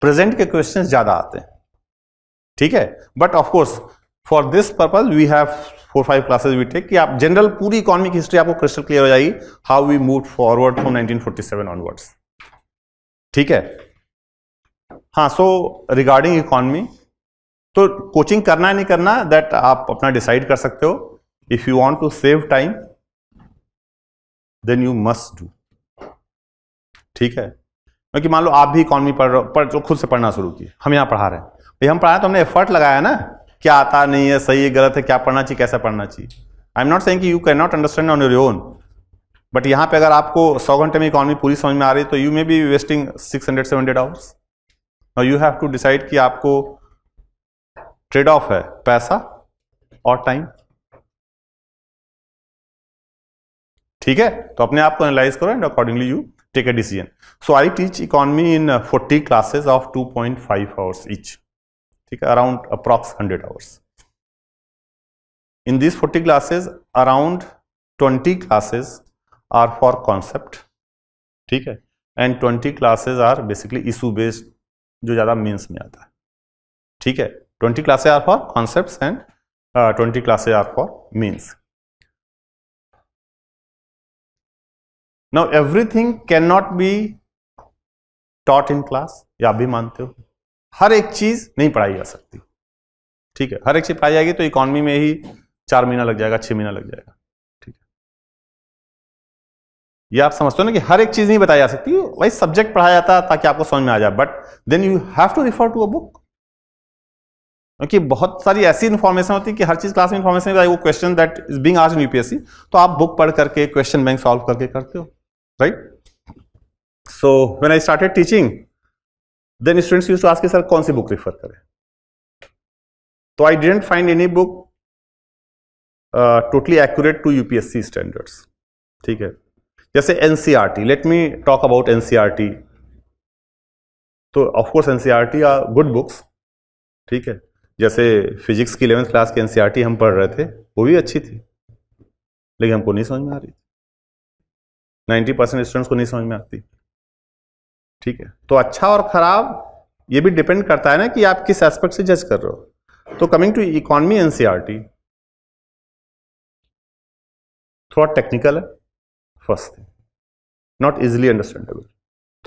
प्रेजेंट के क्वेश्चन ज्यादा आते हैं ठीक है but of course for this purpose we have four five classes we take कि आप जनरल पूरी इकोनॉमिक हिस्ट्री आपको क्रिस्टल क्लियर हो जाएगी how we move forward from 1947 onwards ठीक है हाँ सो रिगार्डिंग इकॉनमी तो कोचिंग करना है नहीं करना दैट आप अपना डिसाइड कर सकते हो if you want to save time then you must do ठीक है क्योंकि मान लो आप भी इकॉनमी पढ़ रहे पढ़ जो खुद से पढ़ना शुरू किए हम यहां पढ़ा रहे हैं भाई हम पढ़ा रहे तो हमने एफर्ट लगाया ना क्या आता नहीं है सही है गलत है क्या पढ़ना चाहिए कैसा पढ़ना चाहिए आई एम नॉट सेइंग कि you can not understand on your own but यहाँ पे अगर आपको सौ घंटे में इकॉनमी पूरी समझ में आ रही है तो you may be wasting six hundred seven hundred hours और यू हैव टू डिसाइड कि आपको ट्रेड ऑफ है पैसा और टाइम ठीक है तो अपने आप को एनालाइज करो and accordingly you take a decision so I teach economy in forty classes of two point five hours each ठीक है around approx hundred hours in this 40 classes around 20 classes are for concept ठीक है and twenty classes are basically issue based जो ज़्यादा mains में आता है ठीक है twenty classes are for concept and twenty classes are for mains now everything can not be taught in class या आप भी मानते हो हर एक चीज़ नहीं पढ़ाई जा सकती ठीक है हर एक चीज़ पढ़ाई जाएगी तो इकोनॉमी में ही चार महीना लग जाएगा छह महीना लग जाएगा ये आप समझते हो ना कि हर एक चीज़ नहीं बताई जा सकती वही सब्जेक्ट पढ़ाया जाता ताकि आपको समझ में आ जाए but then you have to refer to a book क्योंकि बहुत सारी ऐसी इन्फॉर्मेशन होती है कि हर चीज़ क्लास में इन्फॉर्मेशन वो क्वेश्चन दैट इज बिंग आज यूपीएससी तो आप बुक पढ़ करके क्वेश्चन बैंक सॉल्व करके करते हो right so when I started teaching then students use to ask sir कौन सी बुक रिफर करें तो I didn't find any book totally accurate to UPSC standards ठीक है जैसे N let me talk about N तो of course N C are good books ठीक है जैसे फिजिक्स की इलेवेंथ क्लास की एन हम पढ़ रहे थे वो भी अच्छी थी लेकिन हमको नहीं समझ में आ रही नाइन्टी परसेंट स्टूडेंट्स को नहीं समझ में आती ठीक है तो अच्छा और ख़राब ये भी डिपेंड करता है ना कि आप किस एस्पेक्ट से जज कर रहे हो तो कमिंग टू इकोनॉमी एनसीईआरटी थोड़ा टेक्निकल है first thing not easily understandable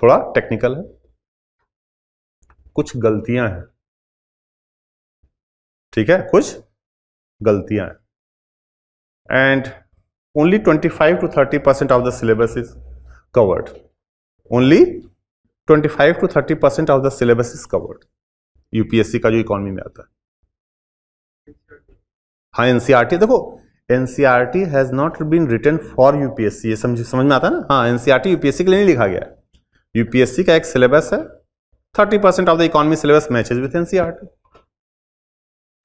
थोड़ा टेक्निकल है कुछ गलतियां हैं ठीक है कुछ गलतियां हैं and five 25 thirty 30 of the syllabus is covered only twenty 25 to 30 percent of the syllabus is covered UPSC का जो इकोनॉमी में आता है हाँ एनसीआरटी e देखो NCERT has not been written for UPSC ये समझ समझ में आता है ना हाँ एनसीआरटी यूपीएससी e के लिए नहीं लिखा गया यूपीएससी का एक सिलेबस है thirty percent of the economy syllabus matches with NCERT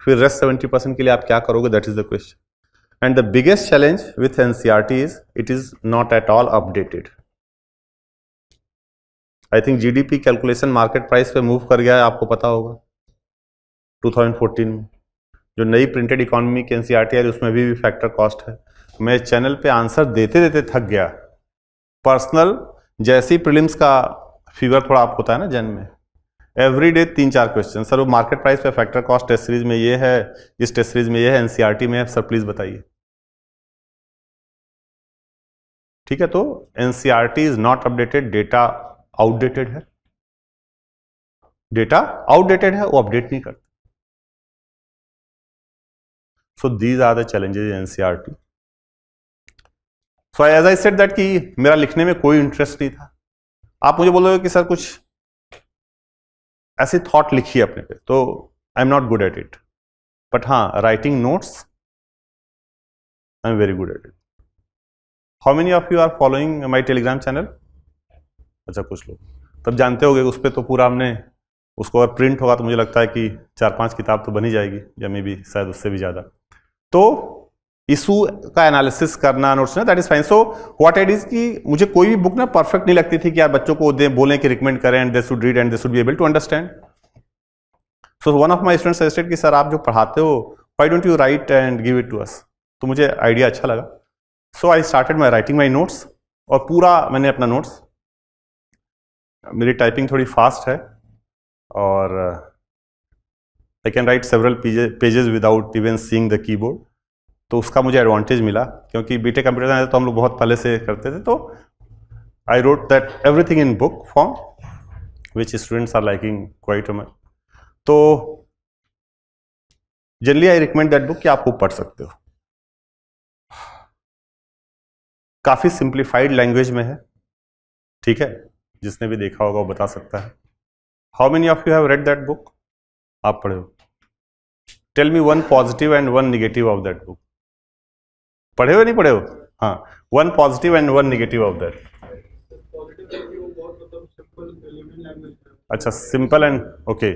फिर रेस्ट सेवेंटी परसेंट के लिए आप क्या करोगे that is the question and the biggest challenge with NCERT is it is not at all updated I think GDP calculation market price पे move कर गया है आपको पता होगा 2014 में जो नई प्रिंटेड इकोनॉमी के एनसीआर टी आई उसमें भी, भी फैक्टर कॉस्ट है तो मैं चैनल पे आंसर देते देते थक गया पर्सनल जैसी प्रिलिम्स का फीवर थोड़ा आप होता है ना जन में एवरी डे तीन चार क्वेश्चन सर वो मार्केट प्राइस पे फैक्टर कॉस्ट टेस्ट सीरीज में ये है इस टेस्ट सीरीज में ये है एनसीईआरटी e में है सर प्लीज़ बताइए ठीक है तो NCERT is not updated data outdated है डेटा आउटडेटेड है वो अपडेट नहीं करता these are the the challenges in NCRT. So as I said that कि मेरा लिखने में कोई इंटरेस्ट नहीं था आप मुझे बोलोगे कि सर कुछ ऐसे थॉट लिखिए अपने पे तो I am not good at it but हाँ writing notes I am very good at it how many of you are following my Telegram channel अच्छा कुछ लोग तब जानते गए उस पर तो पूरा हमने उसको अगर प्रिंट होगा तो मुझे लगता है कि चार पांच किताब तो बनी जाएगी या मे भी शायद उससे भी ज़्यादा तो इशू का एनालिसिस करना नोट्स ना that is fine so what it is कि मुझे कोई भी बुक ना परफेक्ट नहीं लगती थी कि यार बच्चों को दे कि रिकमेंड करें and they should read and they should be able to understand so one of my student suggested कि सर आप जो पढ़ाते हो why don't you write and give it to us तो मुझे आइडिया अच्छा लगा so I started my writing my notes और पूरा मैंने अपना नोट्स मेरी टाइपिंग थोड़ी फास्ट है और I can write several pages without even seeing the keyboard तो उसका मुझे एडवांटेज मिला क्योंकि बीटे कंप्यूटर साइंस तो हम लोग बहुत पहले से करते थे तो I wrote that everything in book form which students are liking quite much तो generally I recommend that book कि आप वो पढ़ सकते हो काफ़ी सिंप्लीफाइड लैंग्वेज में है ठीक है जिसने भी देखा होगा वो बता सकता है how many of you have read that book आप पढ़े हो tell me one positive and one negative of that book पढ़े हो नहीं पढ़े हो हाँ one positive and one negative of that अच्छा सिंपल एंड ओके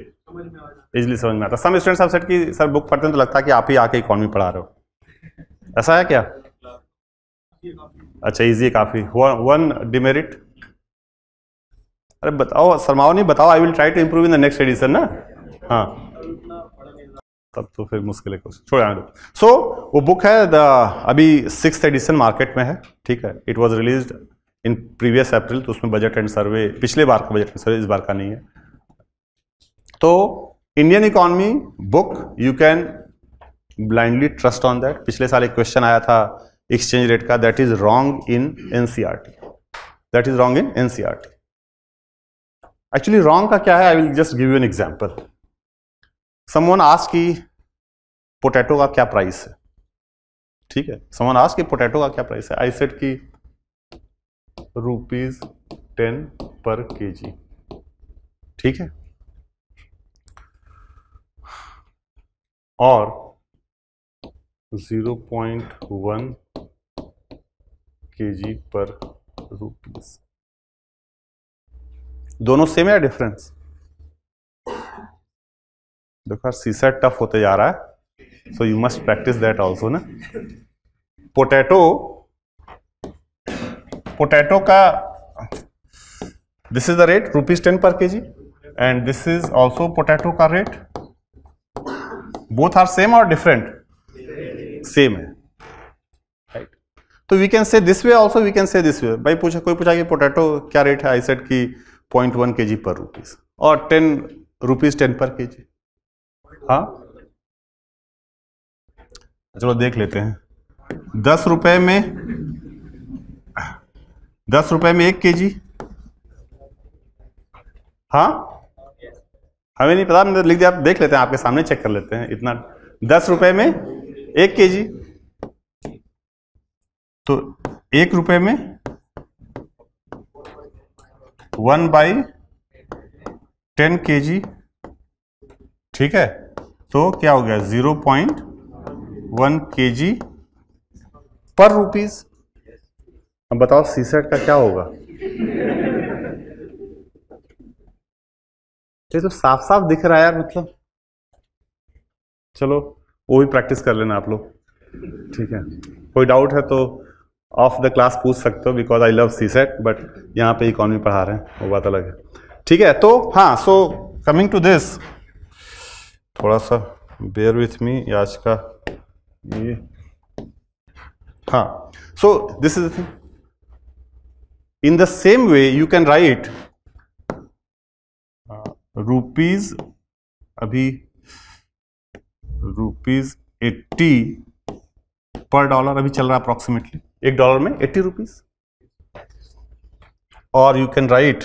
इजली समझ में आता सम स्टूडेंट्स आप सेट की सर बुक पढ़ते हैं तो लगता है कि आप ही आके इकोनॉमी पढ़ा रहे हो ऐसा है क्या अच्छा इजी काफ़ी वन डिमेरिट अरे बताओ शर्माओ नहीं बताओ I will try to improve in the next edition ना हाँ तब तो फिर मुश्किल है सो वो बुक है द अभी सिक्स एडिशन मार्केट में है ठीक है it was release in previous April तो उसमें बजट एंड सर्वे पिछले बार का बजट एंड सर्वे इस बार का नहीं है तो Indian economy book you can blindly trust on that पिछले साल एक क्वेश्चन आया था एक्सचेंज रेट का that is wrong in NCERT that is wrong in NCERT actually wrong का क्या है I will just give you an example someone आज की पोटैटो का क्या प्राइस है ठीक है समवन आज की पोटैटो का क्या प्राइस है आई सेट की रुपीज टेन पर के जी ठीक है और zero point one K G पर रुपीज दोनों सेम है डिफरेंस देखो सी सेट टफ होते जा रहा है so you must practise that also ना पोटैटो पोटैटो का this is the rate rupees ten per K G and this is also potato का रेट बोथ आर सेम और डिफरेंट सेम है राइट तो we can say this way also we can say this way भाई पूछा कोई पूछा कि potato क्या रेट है आई सेट की पॉइंट वन के जी पर रुपीज और ten rupees ten per K जी हाँ चलो देख लेते हैं दस रुपए में दस रुपए में एक केजी हाँ हमें नहीं पता लिख दिया आप देख लेते हैं आपके सामने चेक कर लेते हैं इतना दस रुपए में एक केजी तो एक रुपए में वन बाई टेन के जी ठीक है तो क्या हो गया zero point one K G पर रुपीज अब बताओ सी सेट का क्या होगा ये तो साफ साफ दिख रहा है यार मतलब चलो वो भी प्रैक्टिस कर लेना आप लोग ठीक है कोई डाउट है तो ऑफ द क्लास पूछ सकते हो because I love CSAT but यहाँ पे इकोनॉमी पढ़ा रहे हैं वो बात अलग है ठीक है तो हाँ सो कमिंग टू दिस थोड़ा सा बेयर विथ मी आज का ये हाँ so this is the thing in the same way you can write rupees अभी रूपीज एट्टी पर डॉलर अभी चल रहा है अप्रोक्सीमेटली एक डॉलर में एट्टी रुपीज और you can write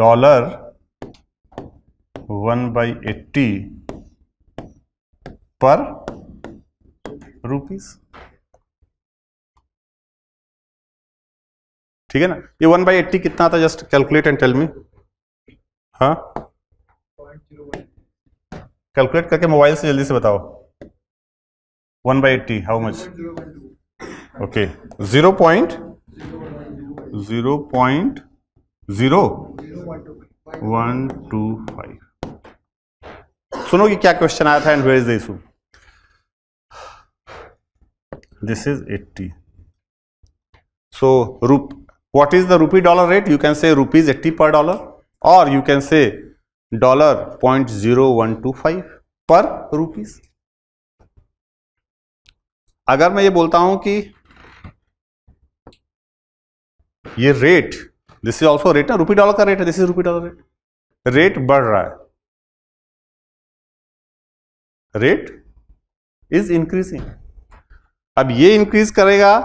dollar one by eighty per rupees ठीक है ना ये वन बाई एट्टी कितना आता just calculate and tell me हाँ कैलकुलेट करके मोबाइल से जल्दी से बताओ one by eighty how much okay zero point zero point zero one two five सुनो कि क्या क्वेश्चन आया था and where this is 80 so rupee what is the rupee dollar rate you can say rupees 80 per dollar और you can say dollar point zero one two five per rupees अगर मैं ये बोलता हूं कि ये rate this is also rate है rupee dollar का रेट है this is rupee dollar rate rate बढ़ रहा है रेट इज इंक्रीजिंग अब ये इंक्रीज करेगा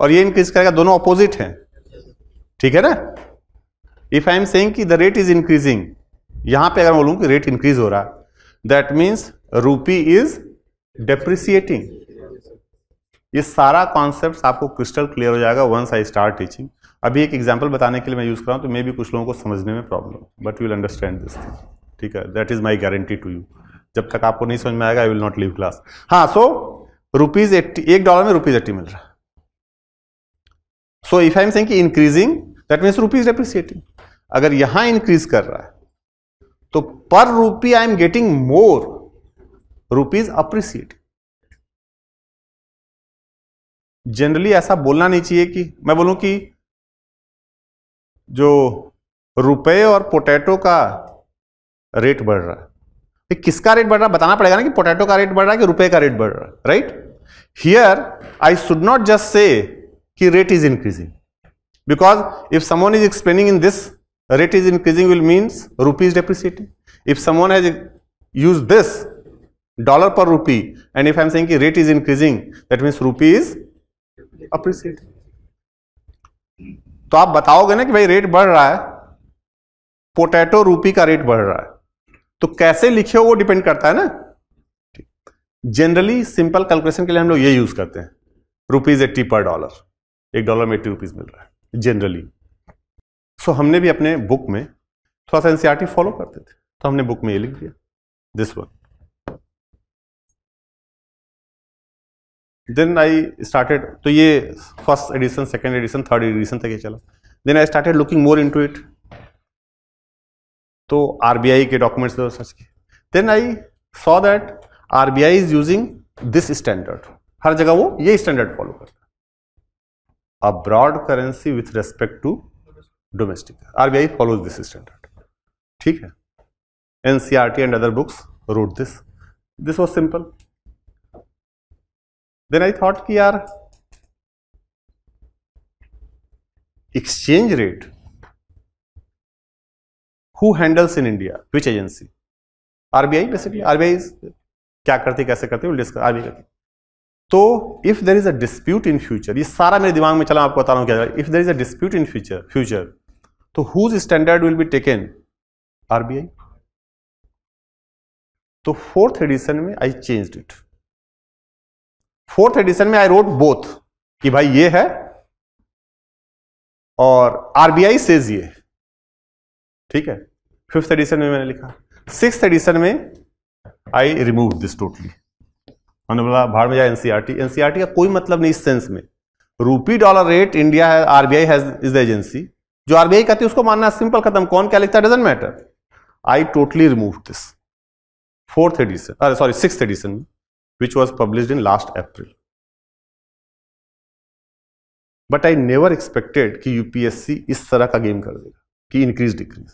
और ये इंक्रीज करेगा दोनों अपोजिट हैं ठीक है ना इफ आई एम सेइंग कि द रेट इज इंक्रीजिंग यहां पे अगर मैं बोलूं कि रेट इंक्रीज हो रहा that means rupee is depreciating ये सारा कॉन्सेप्ट आपको क्रिस्टल क्लियर हो जाएगा वंस आई स्टार्ट टीचिंग अभी एक एग्जाम्पल बताने के लिए मैं यूज़ कर रहा हूँ तो मे भी कुछ लोगों को समझने में problem but you will understand this thing ठीक है that is my guarantee to you जब तक आपको नहीं समझ में आएगा I will not leave class हाँ सो रुपीज एट्टी एक डॉलर में रुपीज एट्टी मिल रहा है so if I am saying increasing that means rupees appreciating अगर यहां इंक्रीज कर रहा है तो per rupee I am getting more rupees appreciating generally ऐसा बोलना नहीं चाहिए कि मैं बोलूं कि जो रुपए और पोटैटो का रेट बढ़ रहा है तो किसका रेट बढ़ रहा है बताना पड़ेगा ना कि पोटैटो का रेट बढ़ रहा है कि रुपए का रेट बढ़ रहा है right here I should not just say कि rate is increasing because if someone is explaining in this rate is increasing will means rupee is depreciating if someone has use this dollar per rupee and if I am saying कि rate is increasing that means rupee is appreciating तो आप बताओगे ना कि भाई rate बढ़ रहा है पोटैटो रूपी का रेट बढ़ रहा है तो कैसे लिखे हो वो डिपेंड करता है ना जनरली सिंपल कैलकुलेशन के लिए हम लोग ये यूज करते हैं रुपीज एट्टी पर डॉलर एक डॉलर में एट्टी रुपीज मिल रहा है जनरली सो so, हमने भी अपने बुक में थोड़ा सा एनसीआरटी फॉलो e करते थे तो हमने बुक में ये लिख दिया this one then I started तो ये first edition second edition third edition तक ये चला then I started looking more into it तो आरबीआई के डॉक्यूमेंट्स सर्च किए then I saw that R B I is using this standard हर जगह वो ये स्टैंडर्ड फॉलो करता है abroad currency with respect to domestic RBI follows this standard ठीक है N C R T and other books wrote this this was simple then I thought कि यार exchange rate who handles in India which agency RBI basically RBI क्या करती कैसे करती है discuss RBI करती तो if there is a dispute in future ये सारा मेरे दिमाग में चला आपको बता रहा हूँ क्या if there is a dispute in future future तो whose standard will be taken RBI तो फोर्थ एडिशन में I change it fourth edition में आई रोट बोथ कि भाई ये है और आरबीआई सेज ये है ठीक है फिफ्थ एडिशन में मैंने लिखा सिक्स एडिशन में आई रिमूव दिस टोटली मैंने बोला भाड़ में जाए एनसीआरटी एनसीआरटी का कोई मतलब नहीं इस सेंस में रूपी डॉलर रेट इंडिया है RBI has is the agency जो आरबीआई कहती है उसको मानना सिंपल खत्म कौन क्या लिखता है doesn't matter I totally remove this fourth edition अरे सॉरी सिक्स एडिशन में which was published in last April. But I never expected कि यूपीएससी इस तरह का गेम कर देगा कि इंक्रीज डिक्रीज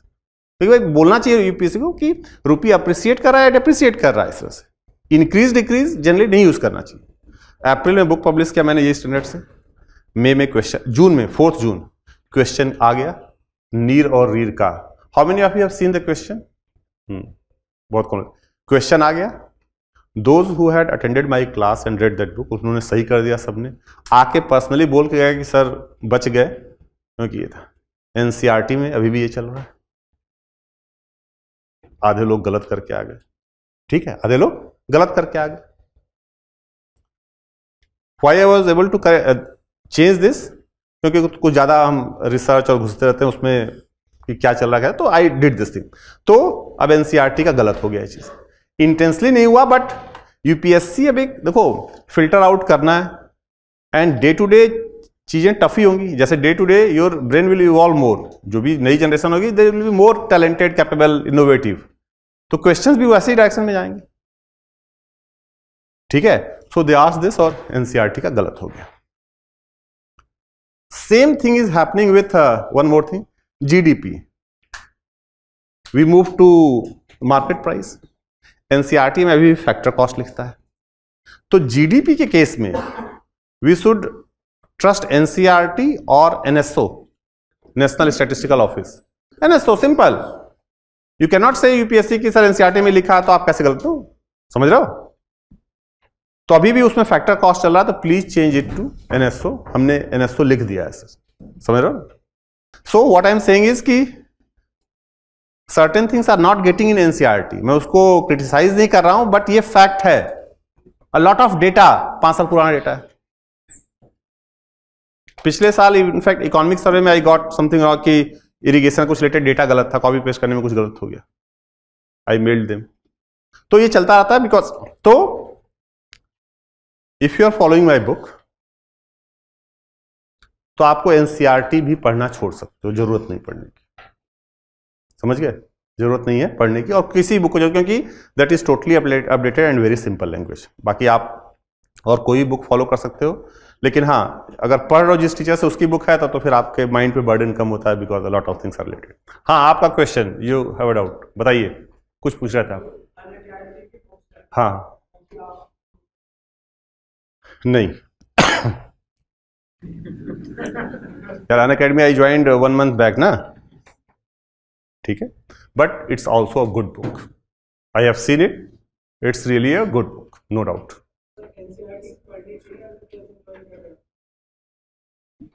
देखिए भाई बोलना चाहिए यूपीएससी को कि रुपया अप्रिसिएट कर रहा है डिप्रिसिएट कर रहा है इस तरह से इंक्रीज डिक्रीज जनरली नहीं यूज़ करना चाहिए अप्रैल में बुक पब्लिश किया मैंने ये स्टैंडर्ड से मई में क्वेश्चन जून में फोर्थ जून क्वेश्चन आ गया नीर और रीर का how many of you have seen the question बहुत कौन क्वेश्चन आ गया those who had attended my class and read that book उन्होंने सही कर दिया सबने आके पर्सनली बोल के गया कि सर बच गए क्योंकि ये था एनसीआरटी में अभी भी ये चल रहा है आधे लोग गलत करके आ गए ठीक है आधे लोग गलत करके आ गए why I was able to change this क्योंकि कुछ ज़्यादा हम रिसर्च और घुसते रहते हैं उसमें कि क्या चल रहा है तो आई डिड दिस थिंग तो अब एनसीआरटी का गलत हो गया ये चीज़ इंटेंसली नहीं हुआ बट यूपीएससी अभी देखो फिल्टर आउट करना है एंड डे टू डे चीज़ें टफ ही होंगी जैसे day to day your brain will evolve more जो भी नई जनरेशन होगी they will be more talented capable innovative तो क्वेश्चंस भी वैसे ही डायरेक्शन में जाएंगे ठीक है सो दे आस दिस और एनसीईआरटी e का गलत हो गया same thing is happening with one more thing GDP we move to market price NCERT में भी फैक्टर कॉस्ट लिखता है तो जीडीपी के केस में वी शुड ट्रस्ट एनसीआरटी और NSO national statistical office NSO simple you can not say UPSC की sir NCERT e में लिखा तो आप कैसे गलत हो समझ रहे हो तो अभी भी उसमें फैक्टर कॉस्ट चल रहा है तो please change it to NSO हमने एनएसओ लिख दिया है सर समझ रहे हो so what I am saying is की certain things are not getting in NCERT मैं उसको क्रिटिसाइज नहीं कर रहा हूं बट ये फैक्ट है अ लॉट ऑफ डेटा पांच साल पुराना डेटा है पिछले साल इनफैक्ट इकोनॉमिक सर्वे में आई गॉट समथिंग रॉक कि इरीगेशन कुछ रिलेटेड डेटा गलत था कॉपी पेस्ट करने में कुछ गलत हो गया आई मेल्ड देम तो ये चलता रहता है बिकॉज तो if you are following my book तो आपको एनसीआरटी e भी पढ़ना छोड़ सकते हो जरूरत नहीं पढ़ने की समझ गए जरूरत नहीं है पढ़ने की और किसी बुक को जरूरत क्योंकि that is totally updated and very simple language बाकी आप और कोई बुक फॉलो कर सकते हो लेकिन हाँ अगर पढ़ रहे हो जिस टीचर से उसकी बुक है तो, तो फिर आपके माइंड पे बर्डन कम होता है because lot of things are related हाँ आपका question you have a doubt बताइए कुछ पूछ रहे थे आप हाँ नहीं यार Unacademy I joined one month back ना ठीक है but it's also a good book I have seen it it's really a good book no doubt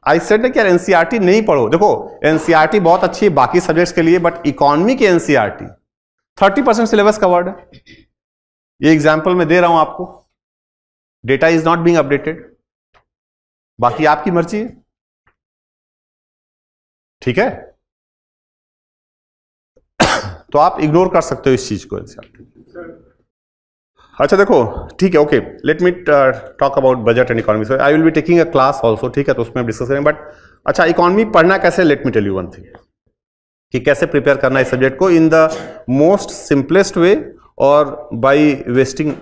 I said ना कि एनसीईआरटी नहीं पढ़ो देखो एनसीईआरटी बहुत अच्छी है बाकी सब्जेक्ट्स के लिए बट इकोनॉमी की NCERT thirty percent syllabus covered है ये एग्जाम्पल मैं दे रहा हूं आपको data is not being updated बाकी आपकी मर्जी है ठीक है तो आप इग्नोर कर सकते हो इस चीज को एनसीआरटी अच्छा देखो ठीक है okay let me talk about budget and economy sir I will be taking a class also ठीक है तो उसमें डिस्कस करेंगे बट अच्छा इकोनॉमी पढ़ना कैसे let me tell you one thing कि कैसे प्रिपेयर करना है सब्जेक्ट को in the most simplest way और by wasting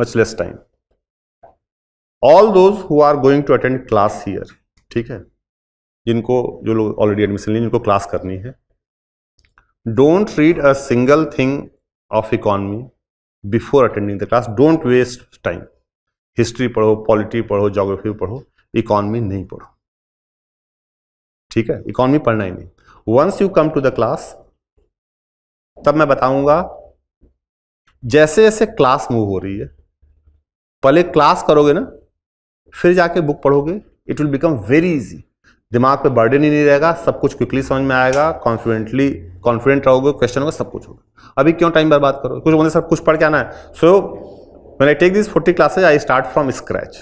much less time all those who are going to attend class here ठीक है जिनको जो लोग ऑलरेडी एडमिशन लिए जिनको क्लास करनी है don't read a single thing of economy before attending the class don't waste time history पढ़ो पॉलिटी पढ़ो जोग्राफी पढ़ो इकोनॉमी नहीं पढ़ो ठीक है इकोनॉमी पढ़ना ही नहीं once you come to the class तब मैं बताऊंगा जैसे जैसे क्लास मूव हो रही है पहले क्लास करोगे ना फिर जाके बुक पढ़ोगे it will become very easy दिमाग पे बर्डन ही नहीं रहेगा सब कुछ क्विकली समझ में आएगा कॉन्फिडेंटली कॉन्फिडेंट रहोगे क्वेश्चन होगा सब कुछ होगा अभी क्यों टाइम बर्बाद करो कुछ बोलते सर कुछ पढ़ के आना है so when I take this forty classes I start from scratch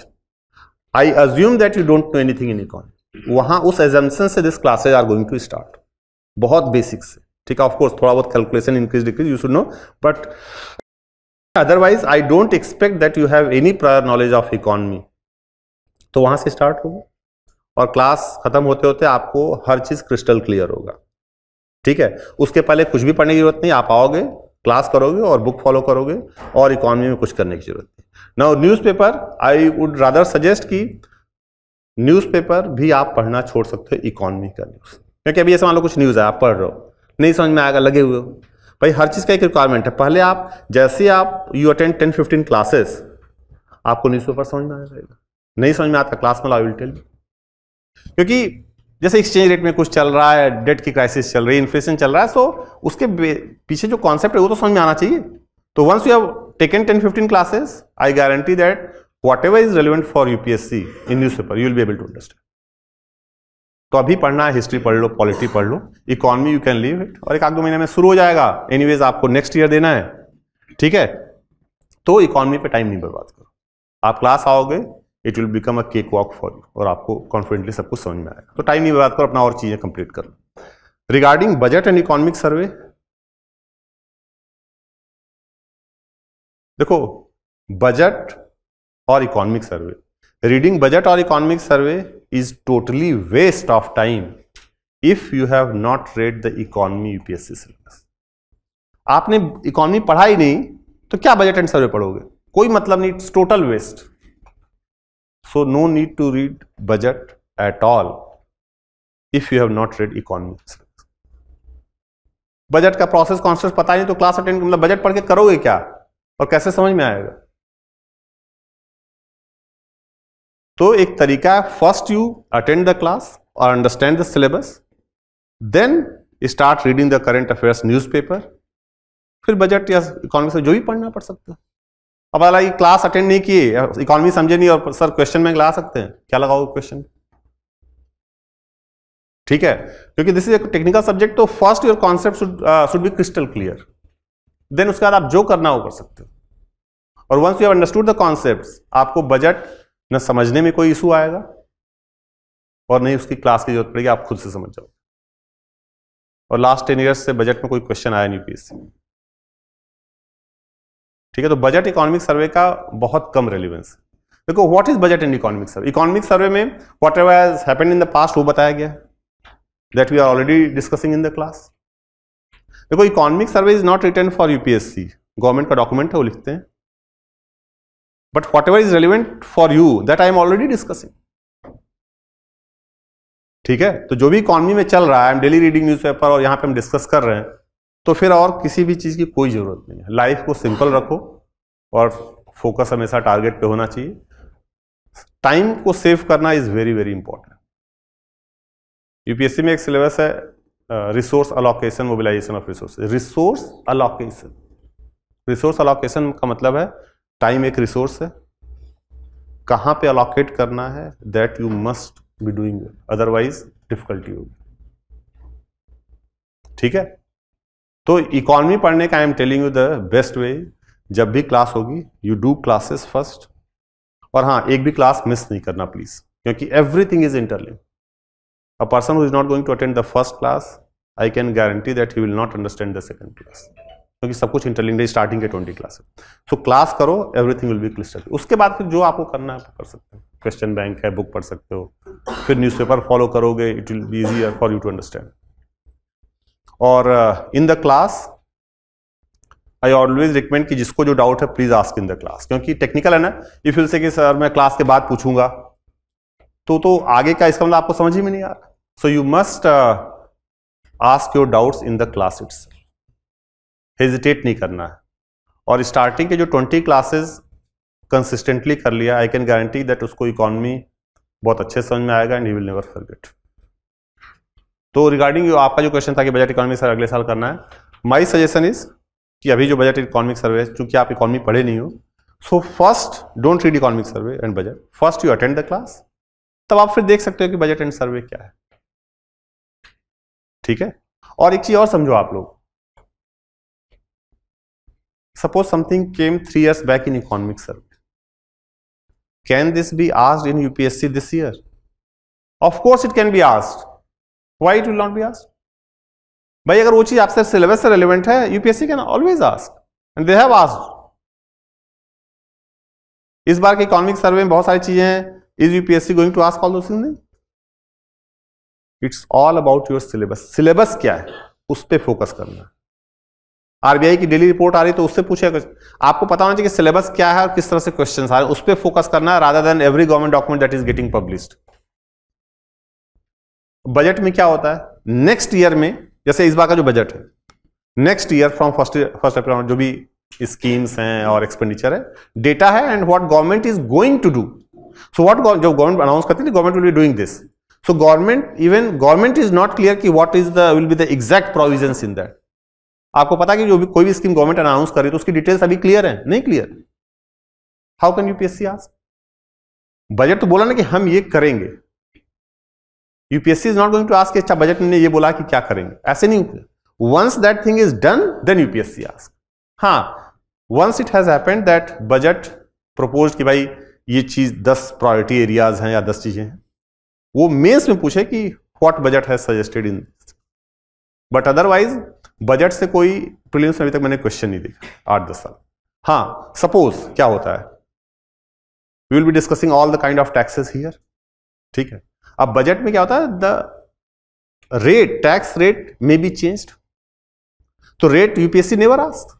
I assume that you don't know anything in econ वहां उस एजम्पन से this classes are going to start बहुत बेसिक से ठीक है ऑफकोर्स थोड़ा बहुत calculation increase decrease you should know but otherwise I don't expect that you have any prior knowledge of economy तो वहां से स्टार्ट होगा और क्लास खत्म होते होते आपको हर चीज़ क्रिस्टल क्लियर होगा ठीक है उसके पहले कुछ भी पढ़ने की जरूरत नहीं आप आओगे क्लास करोगे और बुक फॉलो करोगे और इकोनॉमी में कुछ करने की जरूरत नहीं ना paper I would rather suggest कि न्यूज़पेपर भी आप पढ़ना छोड़ सकते हो इकोनॉमी का न्यूज़ क्योंकि अभी ऐसे मान लो कुछ न्यूज़ है आप पढ़ रहे हो नहीं समझ में आएगा लगे हुए हो भाई हर चीज़ का एक रिक्वायरमेंट है पहले आप जैसे आप you attend ten fifteen classes आपको न्यूज़पेपर समझ में आ जाएगा नहीं समझ में आता क्लास में आई विल टेल यू क्योंकि जैसे एक्सचेंज रेट में कुछ चल रहा है डेट की क्राइसिस चल रही है इन्फ्लेशन चल रहा है सो उसके पीछे जो कॉन्सेप्ट है वो तो समझ में आना चाहिए तो once you have taken ten fifteen classes I guarantee that whatever is relevant for UPSC in newspaper you will be able to understand तो अभी पढ़ना है हिस्ट्री पढ़ लो पॉलिटी पढ़ लो economy you can leave it और एक आध दो महीने में शुरू हो जाएगा एनीवेज आपको नेक्स्ट ईयर देना है ठीक है तो इकोनॉमी पे टाइम नहीं बर्बाद करो आप क्लास आओगे it will become a cake walk for you और आपको कॉन्फिडेंटली सब कुछ समझ में आएगा तो टाइम नहीं बात कर अपना और चीज़ें कंप्लीट कर लो regarding budget and economic survey देखो बजट और इकोनॉमिक सर्वे रीडिंग बजट और economic survey is totally waste of time if you have not read the economy UPSC syllabus आपने इकोनॉमी पढ़ाई नहीं तो क्या बजट एंड सर्वे पढ़ोगे कोई मतलब नहीं it's total waste So no need to read budget at all if you have not read economics. Budget का प्रोसेस कॉन्सेप्ट पता नहीं तो क्लास अटेंड मतलब बजट पढ़ के करोगे क्या और कैसे समझ में आएगा तो एक तरीका है first you attend the class और understand the syllabus then start reading the current affairs newspaper फिर बजट या इकोनॉमिक्स जो भी पढ़ना पड़ सकता है अब अला क्लास अटेंड नहीं किए इकोनॉमी समझे नहीं और सर क्वेश्चन में ला सकते हैं क्या लगाओ क्वेश्चन ठीक है क्योंकि दिस इज एक टेक्निकल सब्जेक्ट तो first your concept should be crystal clear then उसके बाद आप जो करना हो कर सकते हो और once you understood the concept आपको बजट न समझने में कोई इशू आएगा और नहीं उसकी क्लास की जरूरत पड़ेगी आप खुद से समझ जाओगे और लास्ट टेन ईयर्स से बजट में कोई क्वेश्चन आया नहीं पीएससी में ठीक है तो बजट इकोनॉमिक सर्वे का बहुत कम रेलिवेंस देखो what is budget and economic survey economic survey में whatever is in the past वो बताया गया that we are already discussing in the class देखो economic survey is not written for UPSC government का document है वो लिखते हैं but whatever is relevant for you that I am already discussing ठीक है तो जो भी इकोनॉमी में चल रहा है I am daily reading newspaper और यहां पे हम डिस्कस कर रहे हैं तो फिर और किसी भी चीज़ की कोई ज़रूरत नहीं है लाइफ को सिंपल रखो और फोकस हमेशा टारगेट पे होना चाहिए टाइम को सेव करना is very very important UPSC में एक सिलेबस है resource allocation mobilisation of resource resource allocation resource allocation का मतलब है टाइम एक रिसोर्स है कहाँ पे अलोकेट करना है that you must be doing otherwise difficulty होगी ठीक है तो इकोनॉमी पढ़ने का I am telling you the best way जब भी क्लास होगी यू डू क्लासेस फर्स्ट और हाँ एक भी क्लास मिस नहीं करना प्लीज क्योंकि everything is interlink a person who is not going to attend the first class I can guarantee that he will not understand the second class क्योंकि सब कुछ इंटरलिंग है स्टार्टिंग के ट्वेंटी क्लास सो क्लास करो everything will be crystal उसके बाद फिर जो आपको करना है आप कर सकते हो क्वेश्चन बैंक है बुक पढ़ सकते हो फिर न्यूज़पेपर फॉलो करोगे it will be easier for you to understand और in the class I always recommend कि जिसको जो डाउट है please ask in the class क्योंकि टेक्निकल है ना इफ यू से कि सर मैं क्लास के बाद पूछूंगा तो तो आगे का इसका मतलब आपको समझ ही में नहीं आ रहा so you must ask your doubts in the class it's hesitate नहीं करना है और स्टार्टिंग के जो ट्वेंटी क्लासेस कंसिस्टेंटली कर लिया आई कैन गारंटी दैट उसको इकोनॉमी बहुत अच्छे समझ में आएगा and you will never forget तो रिगार्डिंग आपका जो क्वेश्चन था कि बजट इकोनॉमिक सर्वे अगले साल करना है माई सजेशन इज कि अभी जो बजट इकोनॉमिक सर्वे है चूंकि आप इकोनॉमी पढ़े नहीं हो so first don't read economic survey and budget first you attend the class तब आप फिर देख सकते हो कि बजट एंड सर्वे क्या है ठीक है और एक चीज और समझो आप लोग suppose something came three years back in economic survey can this be asked in UPSC this year of course it can be be why it will not be ask भाई अगर वो चीज आपसे सिलेबस से रेलिवेंट है UPSC can always ask and they have ask इस बार के इकोनॉमिक सर्वे में बहुत सारी चीजें हैं is UPSC going to ask although नहीं it's all about your syllabus syllabus क्या है उस पर फोकस करना आरबीआई की डेली रिपोर्ट आ रही तो उससे पूछे आपको पता होना चाहिए कि सिलेबस क्या है और किस तरह से क्वेश्चन आ रहे हैं उस पर फोकस करना है rather than every government document that is getting published budget में क्या होता है नेक्स्ट ईयर में जैसे इस बार का जो बजट है next year from first first April जो भी स्कीम्स हैं और एक्सपेंडिचर है डेटा है and what government is going to do so what जो गवर्नमेंट अनाउंस करती है government will be doing this so government even government is not clear कि what is the will be the exact provision in that आपको पता कि जो भी कोई भी स्कीम गवर्नमेंट अनाउंस करे तो उसकी डिटेल्स अभी क्लियर है नहीं क्लियर हाउ कैन यूपीएससी आज बजट तो बोला ना कि हम ये करेंगे UPSC is not going to ask अच्छा बजट ने ये बोला कि क्या करेंगे ऐसे नहीं once that thing is done then UPSC ask हाँ once it has happened that budget propose कि भाई ये चीज दस प्रायोरिटी एरियाज हैं या दस चीजें हैं वो मेंस में पूछे कि what budget has suggested in but otherwise budget से कोई प्रिलिम्स में अभी तक मैंने क्वेश्चन नहीं देखा आठ दस साल हाँ सपोज क्या होता है we will be discussing all the kind of taxes here ठीक है अब बजट में क्या होता है the rate tax rate may be change तो रेट यूपीएससी नेवर आस्ट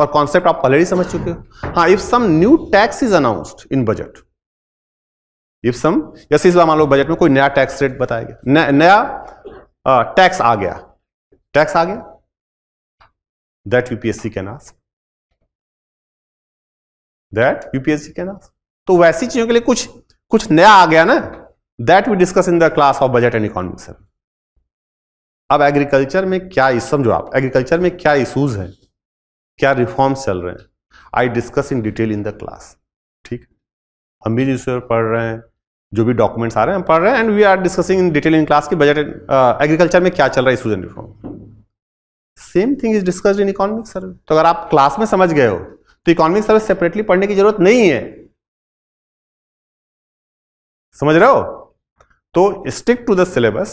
और कॉन्सेप्ट आप ऑलरेडी समझ चुके हो हाँ if some new tax is announced in budget if some जैसे इस बार मान लो बजट में कोई नया टैक्स रेट बताया गया नया टैक्स आ गया टैक्स आ गया that UPSC can ask that UPSC can ask तो वैसी चीजों के लिए कुछ कुछ नया आ गया ना that we discuss in the class of budget and economics अब एग्रीकल्चर में क्या समझो आप एग्रीकल्चर में क्या इशूज हैं क्या रिफॉर्म्स चल रहे हैं I discuss in detail in the class ठीक हम भी जिस पढ़ रहे हैं जो भी डॉक्यूमेंट्स आ रहे हैं हम पढ़ रहे हैं and we are discussing in detail in class की बजट एग्रीकल्चर में क्या चल रहा है issues and reform same thing is discussed in economic survey तो अगर आप क्लास में समझ गए हो तो इकोनॉमिक सर्वे सेपरेटली पढ़ने की जरूरत नहीं है समझ रहे हो तो stick to the syllabus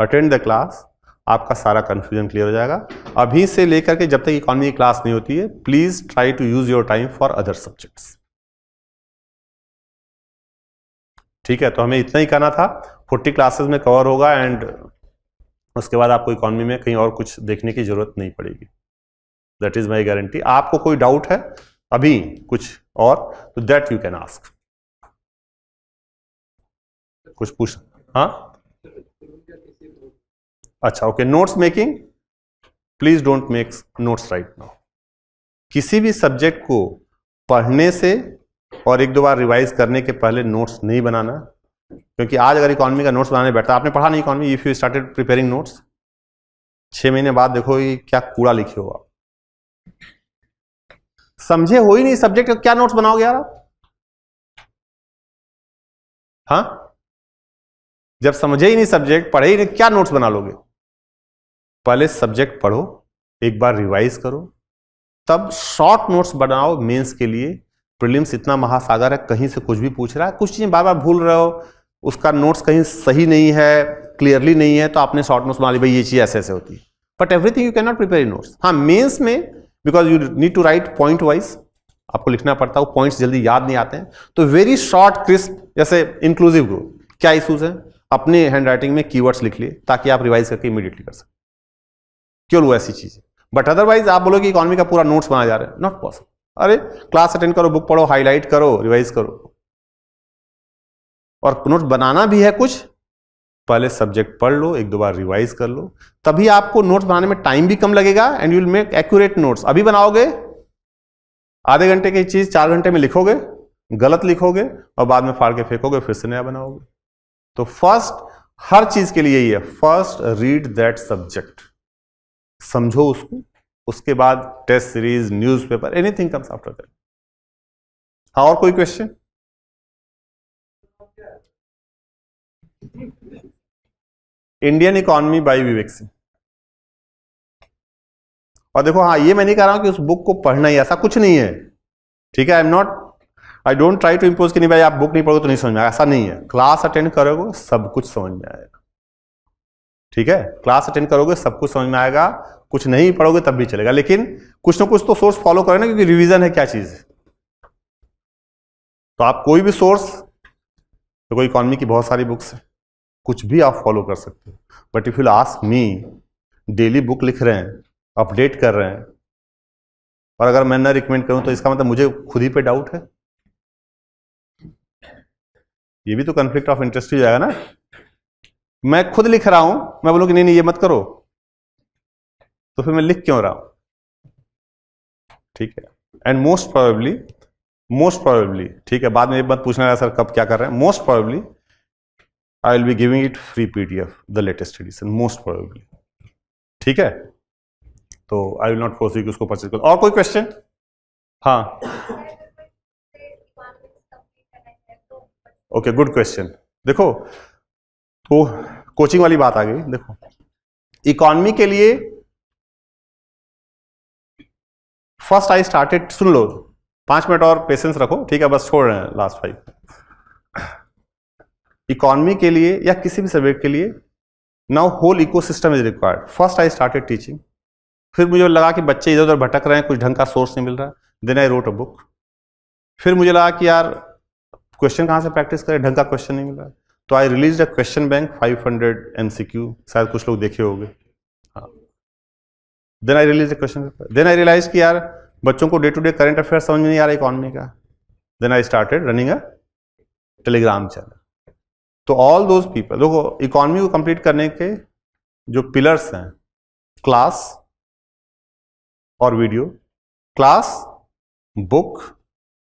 attend the class आपका सारा कन्फ्यूजन क्लियर हो जाएगा अभी से लेकर के जब तक इकोनॉमी क्लास नहीं होती है please try to use your time for other subjects ठीक है तो हमें इतना ही करना था फोर्टी क्लासेस में कवर होगा एंड उसके बाद आपको इकोनॉमी में कहीं और कुछ देखने की जरूरत नहीं पड़ेगी दैट इज माई गारंटी आपको कोई डाउट है अभी कुछ और तो दैट यू कैन आस्क कुछ पूछ हाँ अच्छा okay notes making please don't make notes right now किसी भी सब्जेक्ट को पढ़ने से और एक दो बार रिवाइज करने के पहले नोट्स नहीं बनाना क्योंकि आज अगर इकोनॉमी का नोट्स बनाने बैठता आपने पढ़ा नहीं economy if you started preparing notes छह महीने बाद देखो ये क्या कूड़ा लिखे हो आप समझे हो ही नहीं सब्जेक्ट क्या नोट्स बनाओगे यार आप हाँ जब समझे ही नहीं सब्जेक्ट पढ़े ही नहीं क्या नोट्स बना लोगे पहले सब्जेक्ट पढ़ो एक बार रिवाइज करो तब शॉर्ट नोट्स बनाओ मेंस के लिए प्रीलिम्स इतना महासागर है कहीं से कुछ भी पूछ रहा है कुछ चीज़ें बार बार भूल रहे हो उसका नोट्स कहीं सही नहीं है क्लियरली नहीं है तो आपने शॉर्ट नोट्स बना ली भाई ये चीज़ ऐसे ऐसे होती है but everything you can not prepare notes हाँ मेन्स में because you need to write point wise आपको लिखना पड़ता है वो पॉइंट्स जल्दी याद नहीं आते हैं तो वेरी शॉर्ट क्रिस्प जैसे इंक्लूसिव ग्रुप क्या इशूज़ है अपने हैंड राइटिंग में कीवर्ड्स लिख लिए ताकि आप रिवाइज करके इमीडिएटली कर सकें क्यों लो ऐसी चीज़ें बट अदरवाइज आप बोलोगे इकोनॉमी का पूरा नोट्स बनाया जा रहा है नॉट पॉसिबल अरे क्लास अटेंड करो बुक पढ़ो हाईलाइट करो रिवाइज करो और नोट्स बनाना भी है कुछ पहले सब्जेक्ट पढ़ लो एक दो बार रिवाइज कर लो तभी आपको नोट्स बनाने में टाइम भी कम लगेगा and you will make accurate notes अभी बनाओगे आधे घंटे की चीज़ चार घंटे में लिखोगे गलत लिखोगे और बाद में फाड़ के फेंकोगे फिर से नया बनाओगे तो फर्स्ट हर चीज के लिए यही है फर्स्ट रीड दैट सब्जेक्ट समझो उसको उसके बाद test series newspaper anything comes after that हाँ और कोई question Indian economy by Vivek Singh और देखो हाँ ये मैं नहीं कह रहा हूं कि उस बुक को पढ़ना ही ऐसा कुछ नहीं है ठीक है I am not I don't try to impose कि नहीं भाई आप बुक नहीं पढ़ोगे तो नहीं समझ में ऐसा नहीं है क्लास अटेंड करोगे सब कुछ समझ में आएगा ठीक है क्लास अटेंड करोगे सब कुछ समझ में आएगा कुछ नहीं पढ़ोगे तब भी चलेगा लेकिन कुछ ना कुछ तो सोर्स फॉलो करें ना क्योंकि रिविजन है क्या चीज़ तो आप कोई भी सोर्स देखो तो इकोनॉमी की बहुत सारी बुक्स है कुछ भी आप फॉलो कर सकते हो but if you last me daily book लिख रहे हैं अपडेट कर रहे हैं और अगर मैं ना रिकमेंड करूं तो इसका मतलब मुझे खुद ही पे डाउट है ये भी तो कन्फ्लिक्ट ऑफ इंटरेस्ट ही जाएगा ना मैं खुद लिख रहा हूं मैं बोलूँ कि नहीं नहीं ये मत करो तो फिर मैं लिख क्यों रहा हूं ठीक है and most probably most probably ठीक है बाद में ये बात पूछना है सर कब क्या कर रहे हैं most probably I will be giving it free PDF the latest edition most probably ठीक है तो आई विल नॉट फोर्स उसको परचेज कर और कोई क्वेश्चन हाँ ओके गुड क्वेश्चन देखो तो कोचिंग वाली बात आ गई देखो इकोनॉमी के लिए फर्स्ट आई स्टार्टेड सुन लो पांच मिनट और पेशेंस रखो ठीक है बस छोड़ रहे हैं लास्ट फाइव इकोनॉमी के लिए या किसी भी सब्जेक्ट के लिए now whole ecosystem is required first I started teaching फिर मुझे लगा कि बच्चे इधर उधर भटक रहे हैं कुछ ढंग का सोर्स नहीं मिल रहा then I wrote a book फिर मुझे लगा कि यार क्वेश्चन कहाँ से प्रैक्टिस करें ढंग का क्वेश्चन नहीं मिला तो I release a question bank 500 hundred शायद कुछ लोग देखे होंगे then I release question then I realise कि यार बच्चों को day to day current affair समझ नहीं आ रहा इकॉनमी का then I started running a Telegram channel तो ऑल दोज पीपल देखो इकॉनमी को कंप्लीट करने के जो पिलर्स हैं क्लास और video class book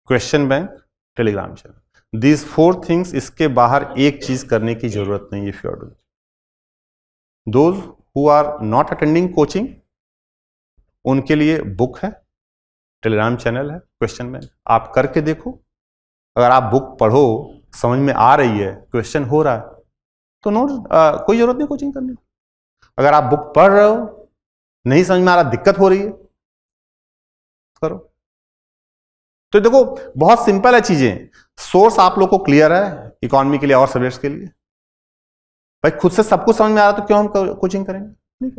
question bank Telegram channel these four things इसके बाहर एक चीज करने की जरूरत नहीं if you are doing those who are not attending coaching उनके लिए बुक है टेलीग्राम चैनल है क्वेश्चन में आप करके देखो अगर आप बुक पढ़ो समझ में आ रही है क्वेश्चन हो रहा है तो नो कोई जरूरत नहीं कोचिंग करने की अगर आप बुक पढ़ रहे हो नहीं समझ में आ रहा दिक्कत हो रही है करो तो देखो बहुत सिंपल है चीजें सोर्स आप लोग को क्लियर है इकोनॉमी के लिए और सब्जेक्ट्स के लिए भाई खुद से सब कुछ समझ में आ रहा तो क्यों हम कोचिंग करेंगे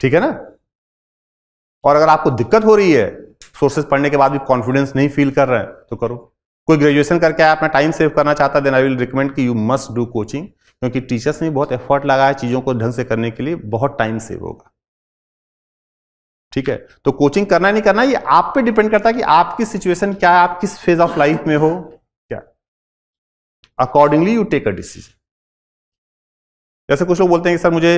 ठीक है ना और अगर आपको दिक्कत हो रही है सोर्सेस पढ़ने के बाद भी कॉन्फिडेंस नहीं फील कर रहे हैं तो करो कोई ग्रेजुएशन करके आया अपना टाइम सेव करना चाहता है देन आई विल रिकमेंड कि यू मस्ट डू कोचिंग क्योंकि टीचर्स ने बहुत एफर्ट लगाया चीज़ों को ढंग से करने के लिए बहुत टाइम सेव होगा ठीक है तो कोचिंग करना है नहीं करना ये आप पे डिपेंड करता है कि आपकी सिचुएशन क्या है आप किस फेज ऑफ लाइफ में हो क्या accordingly you take a decision जैसे कुछ लोग बोलते हैं कि सर मुझे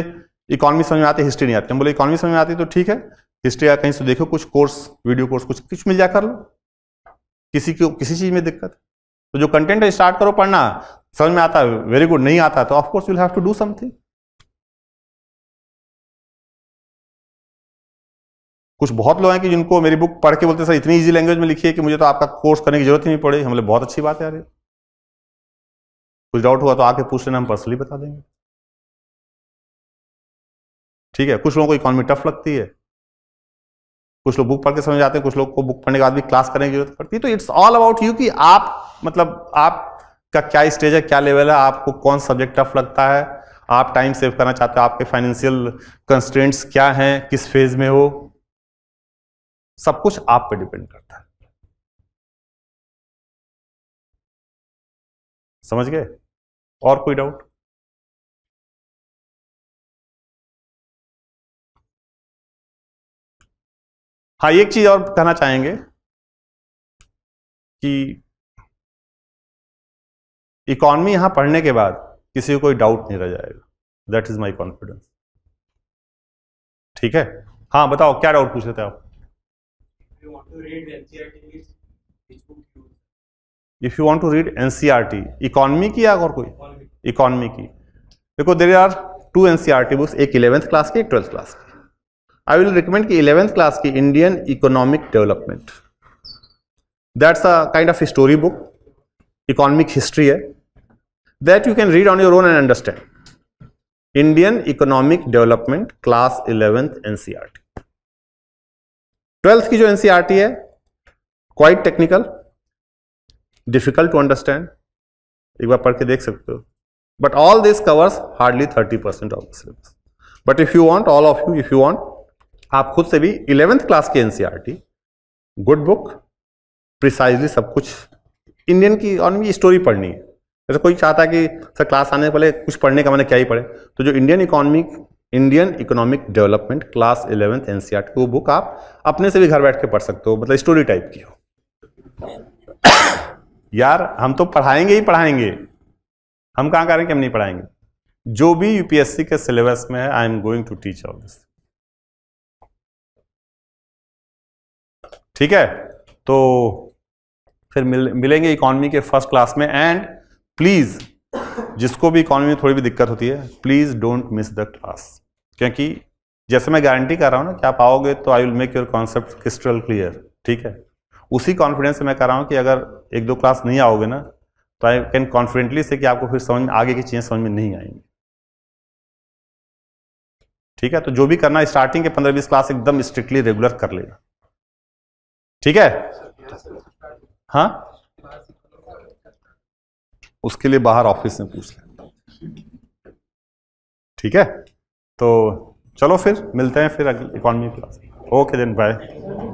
इकोनॉमी समझ में आती है हिस्ट्री नहीं आती हम बोले इकोनॉमी समझ में आती है तो ठीक है हिस्ट्री या कहीं से देखो कुछ कोर्स वीडियो कोर्स कुछ कुछ मिल जाए कर लो किसी को किसी चीज़ में दिक्कत तो जो कंटेंट है स्टार्ट करो पढ़ना समझ में आता है वेरी गुड नहीं आता तो of course you'll have to do something कुछ बहुत लोग हैं कि जिनको मेरी बुक पढ़ के बोलते सर इतनी ईजी लैंग्वेज में लिखी है कि मुझे तो आपका कोर्स करने की जरूरत ही नहीं पड़ी हमें बहुत अच्छी बात है यार कुछ डाउट हुआ तो आके पूछ लेना हम पर्सनली बता देंगे ठीक है कुछ लोगों को इकोनॉमी टफ लगती है कुछ लोग बुक पढ़ के समझ आते हैं कुछ लोग को बुक पढ़ने के बाद भी क्लास करने की जरूरत पड़ती है तो इट्स ऑल अबाउट यू कि आप मतलब आपका क्या स्टेज है क्या लेवल है आपको कौन सब्जेक्ट टफ लगता है आप टाइम सेव करना चाहते हो आपके फाइनेंशियल कंस्टेंट्स क्या हैं किस फेज में हो सब कुछ आप पे डिपेंड करता है समझ गए और कोई डाउट हाँ एक चीज और कहना चाहेंगे कि इकोनॉमी यहां पढ़ने के बाद किसी को कोई डाउट नहीं रह जाएगा दैट इज माई कॉन्फिडेंस ठीक है हाँ बताओ क्या डाउट पूछ रहे थे आप you want to read NCRT e which, which book you use? If you want to read NCRT, e economy की या और कोई? इकॉनमी की. देखो देर आर टू टी बुक्स एक इलेवेंथ क्लास की एक ट्वेल्थ क्लास की आई विल रिकमेंड की इलेवेंथ क्लास की Indian economic development that's a kind of story book economic history है that you can read on your own and understand Indian economic development class eleventh to twelfth की जो NCERT e है quite technical difficult to understand एक बार पढ़ के देख सकते हो but all this covers hardly thirty percent of the syllabus but if you want all of you if you want आप खुद से भी इलेवेंथ क्लास की एनसीईआरटी गुड बुक प्रिसाइजली सब कुछ इंडियन की इकोनॉमी स्टोरी पढ़नी है जैसे कोई चाहता है कि सर क्लास आने से पहले कुछ पढ़ने का मैंने क्या ही पढ़े तो जो Indian economy Indian economic development class eleventh NCERT वो बुक आप अपने से भी घर बैठ के पढ़ सकते हो मतलब स्टोरी टाइप की हो यार हम तो पढ़ाएंगे ही पढ़ाएंगे हम कहाँ करें कि हम नहीं पढ़ाएंगे जो भी यूपीएससी के सिलेबस में है I am going to teach all this ठीक है तो फिर मिल, मिलेंगे इकोनॉमी के फर्स्ट क्लास में एंड प्लीज़ जिसको भी इकोनॉमी में थोड़ी भी दिक्कत होती है please don't miss the class क्योंकि जैसे मैं गारंटी कर रहा हूँ ना कि आप आओगे तो I will make your concept crystal clear ठीक है उसी कॉन्फिडेंस से मैं कर रहा हूँ कि अगर एक दो क्लास नहीं आओगे ना तो आई कैन कॉन्फिडेंटली से कि आपको फिर समझ में आगे की चीज़ें समझ में नहीं आएंगी ठीक है तो जो भी करना स्टार्टिंग के पंद्रह बीस क्लास एकदम स्ट्रिक्टली रेगुलर कर लेना ठीक है हाँ उसके लिए बाहर ऑफिस में पूछ लेना ठीक है तो चलो फिर मिलते हैं फिर अगली economy class okay then bye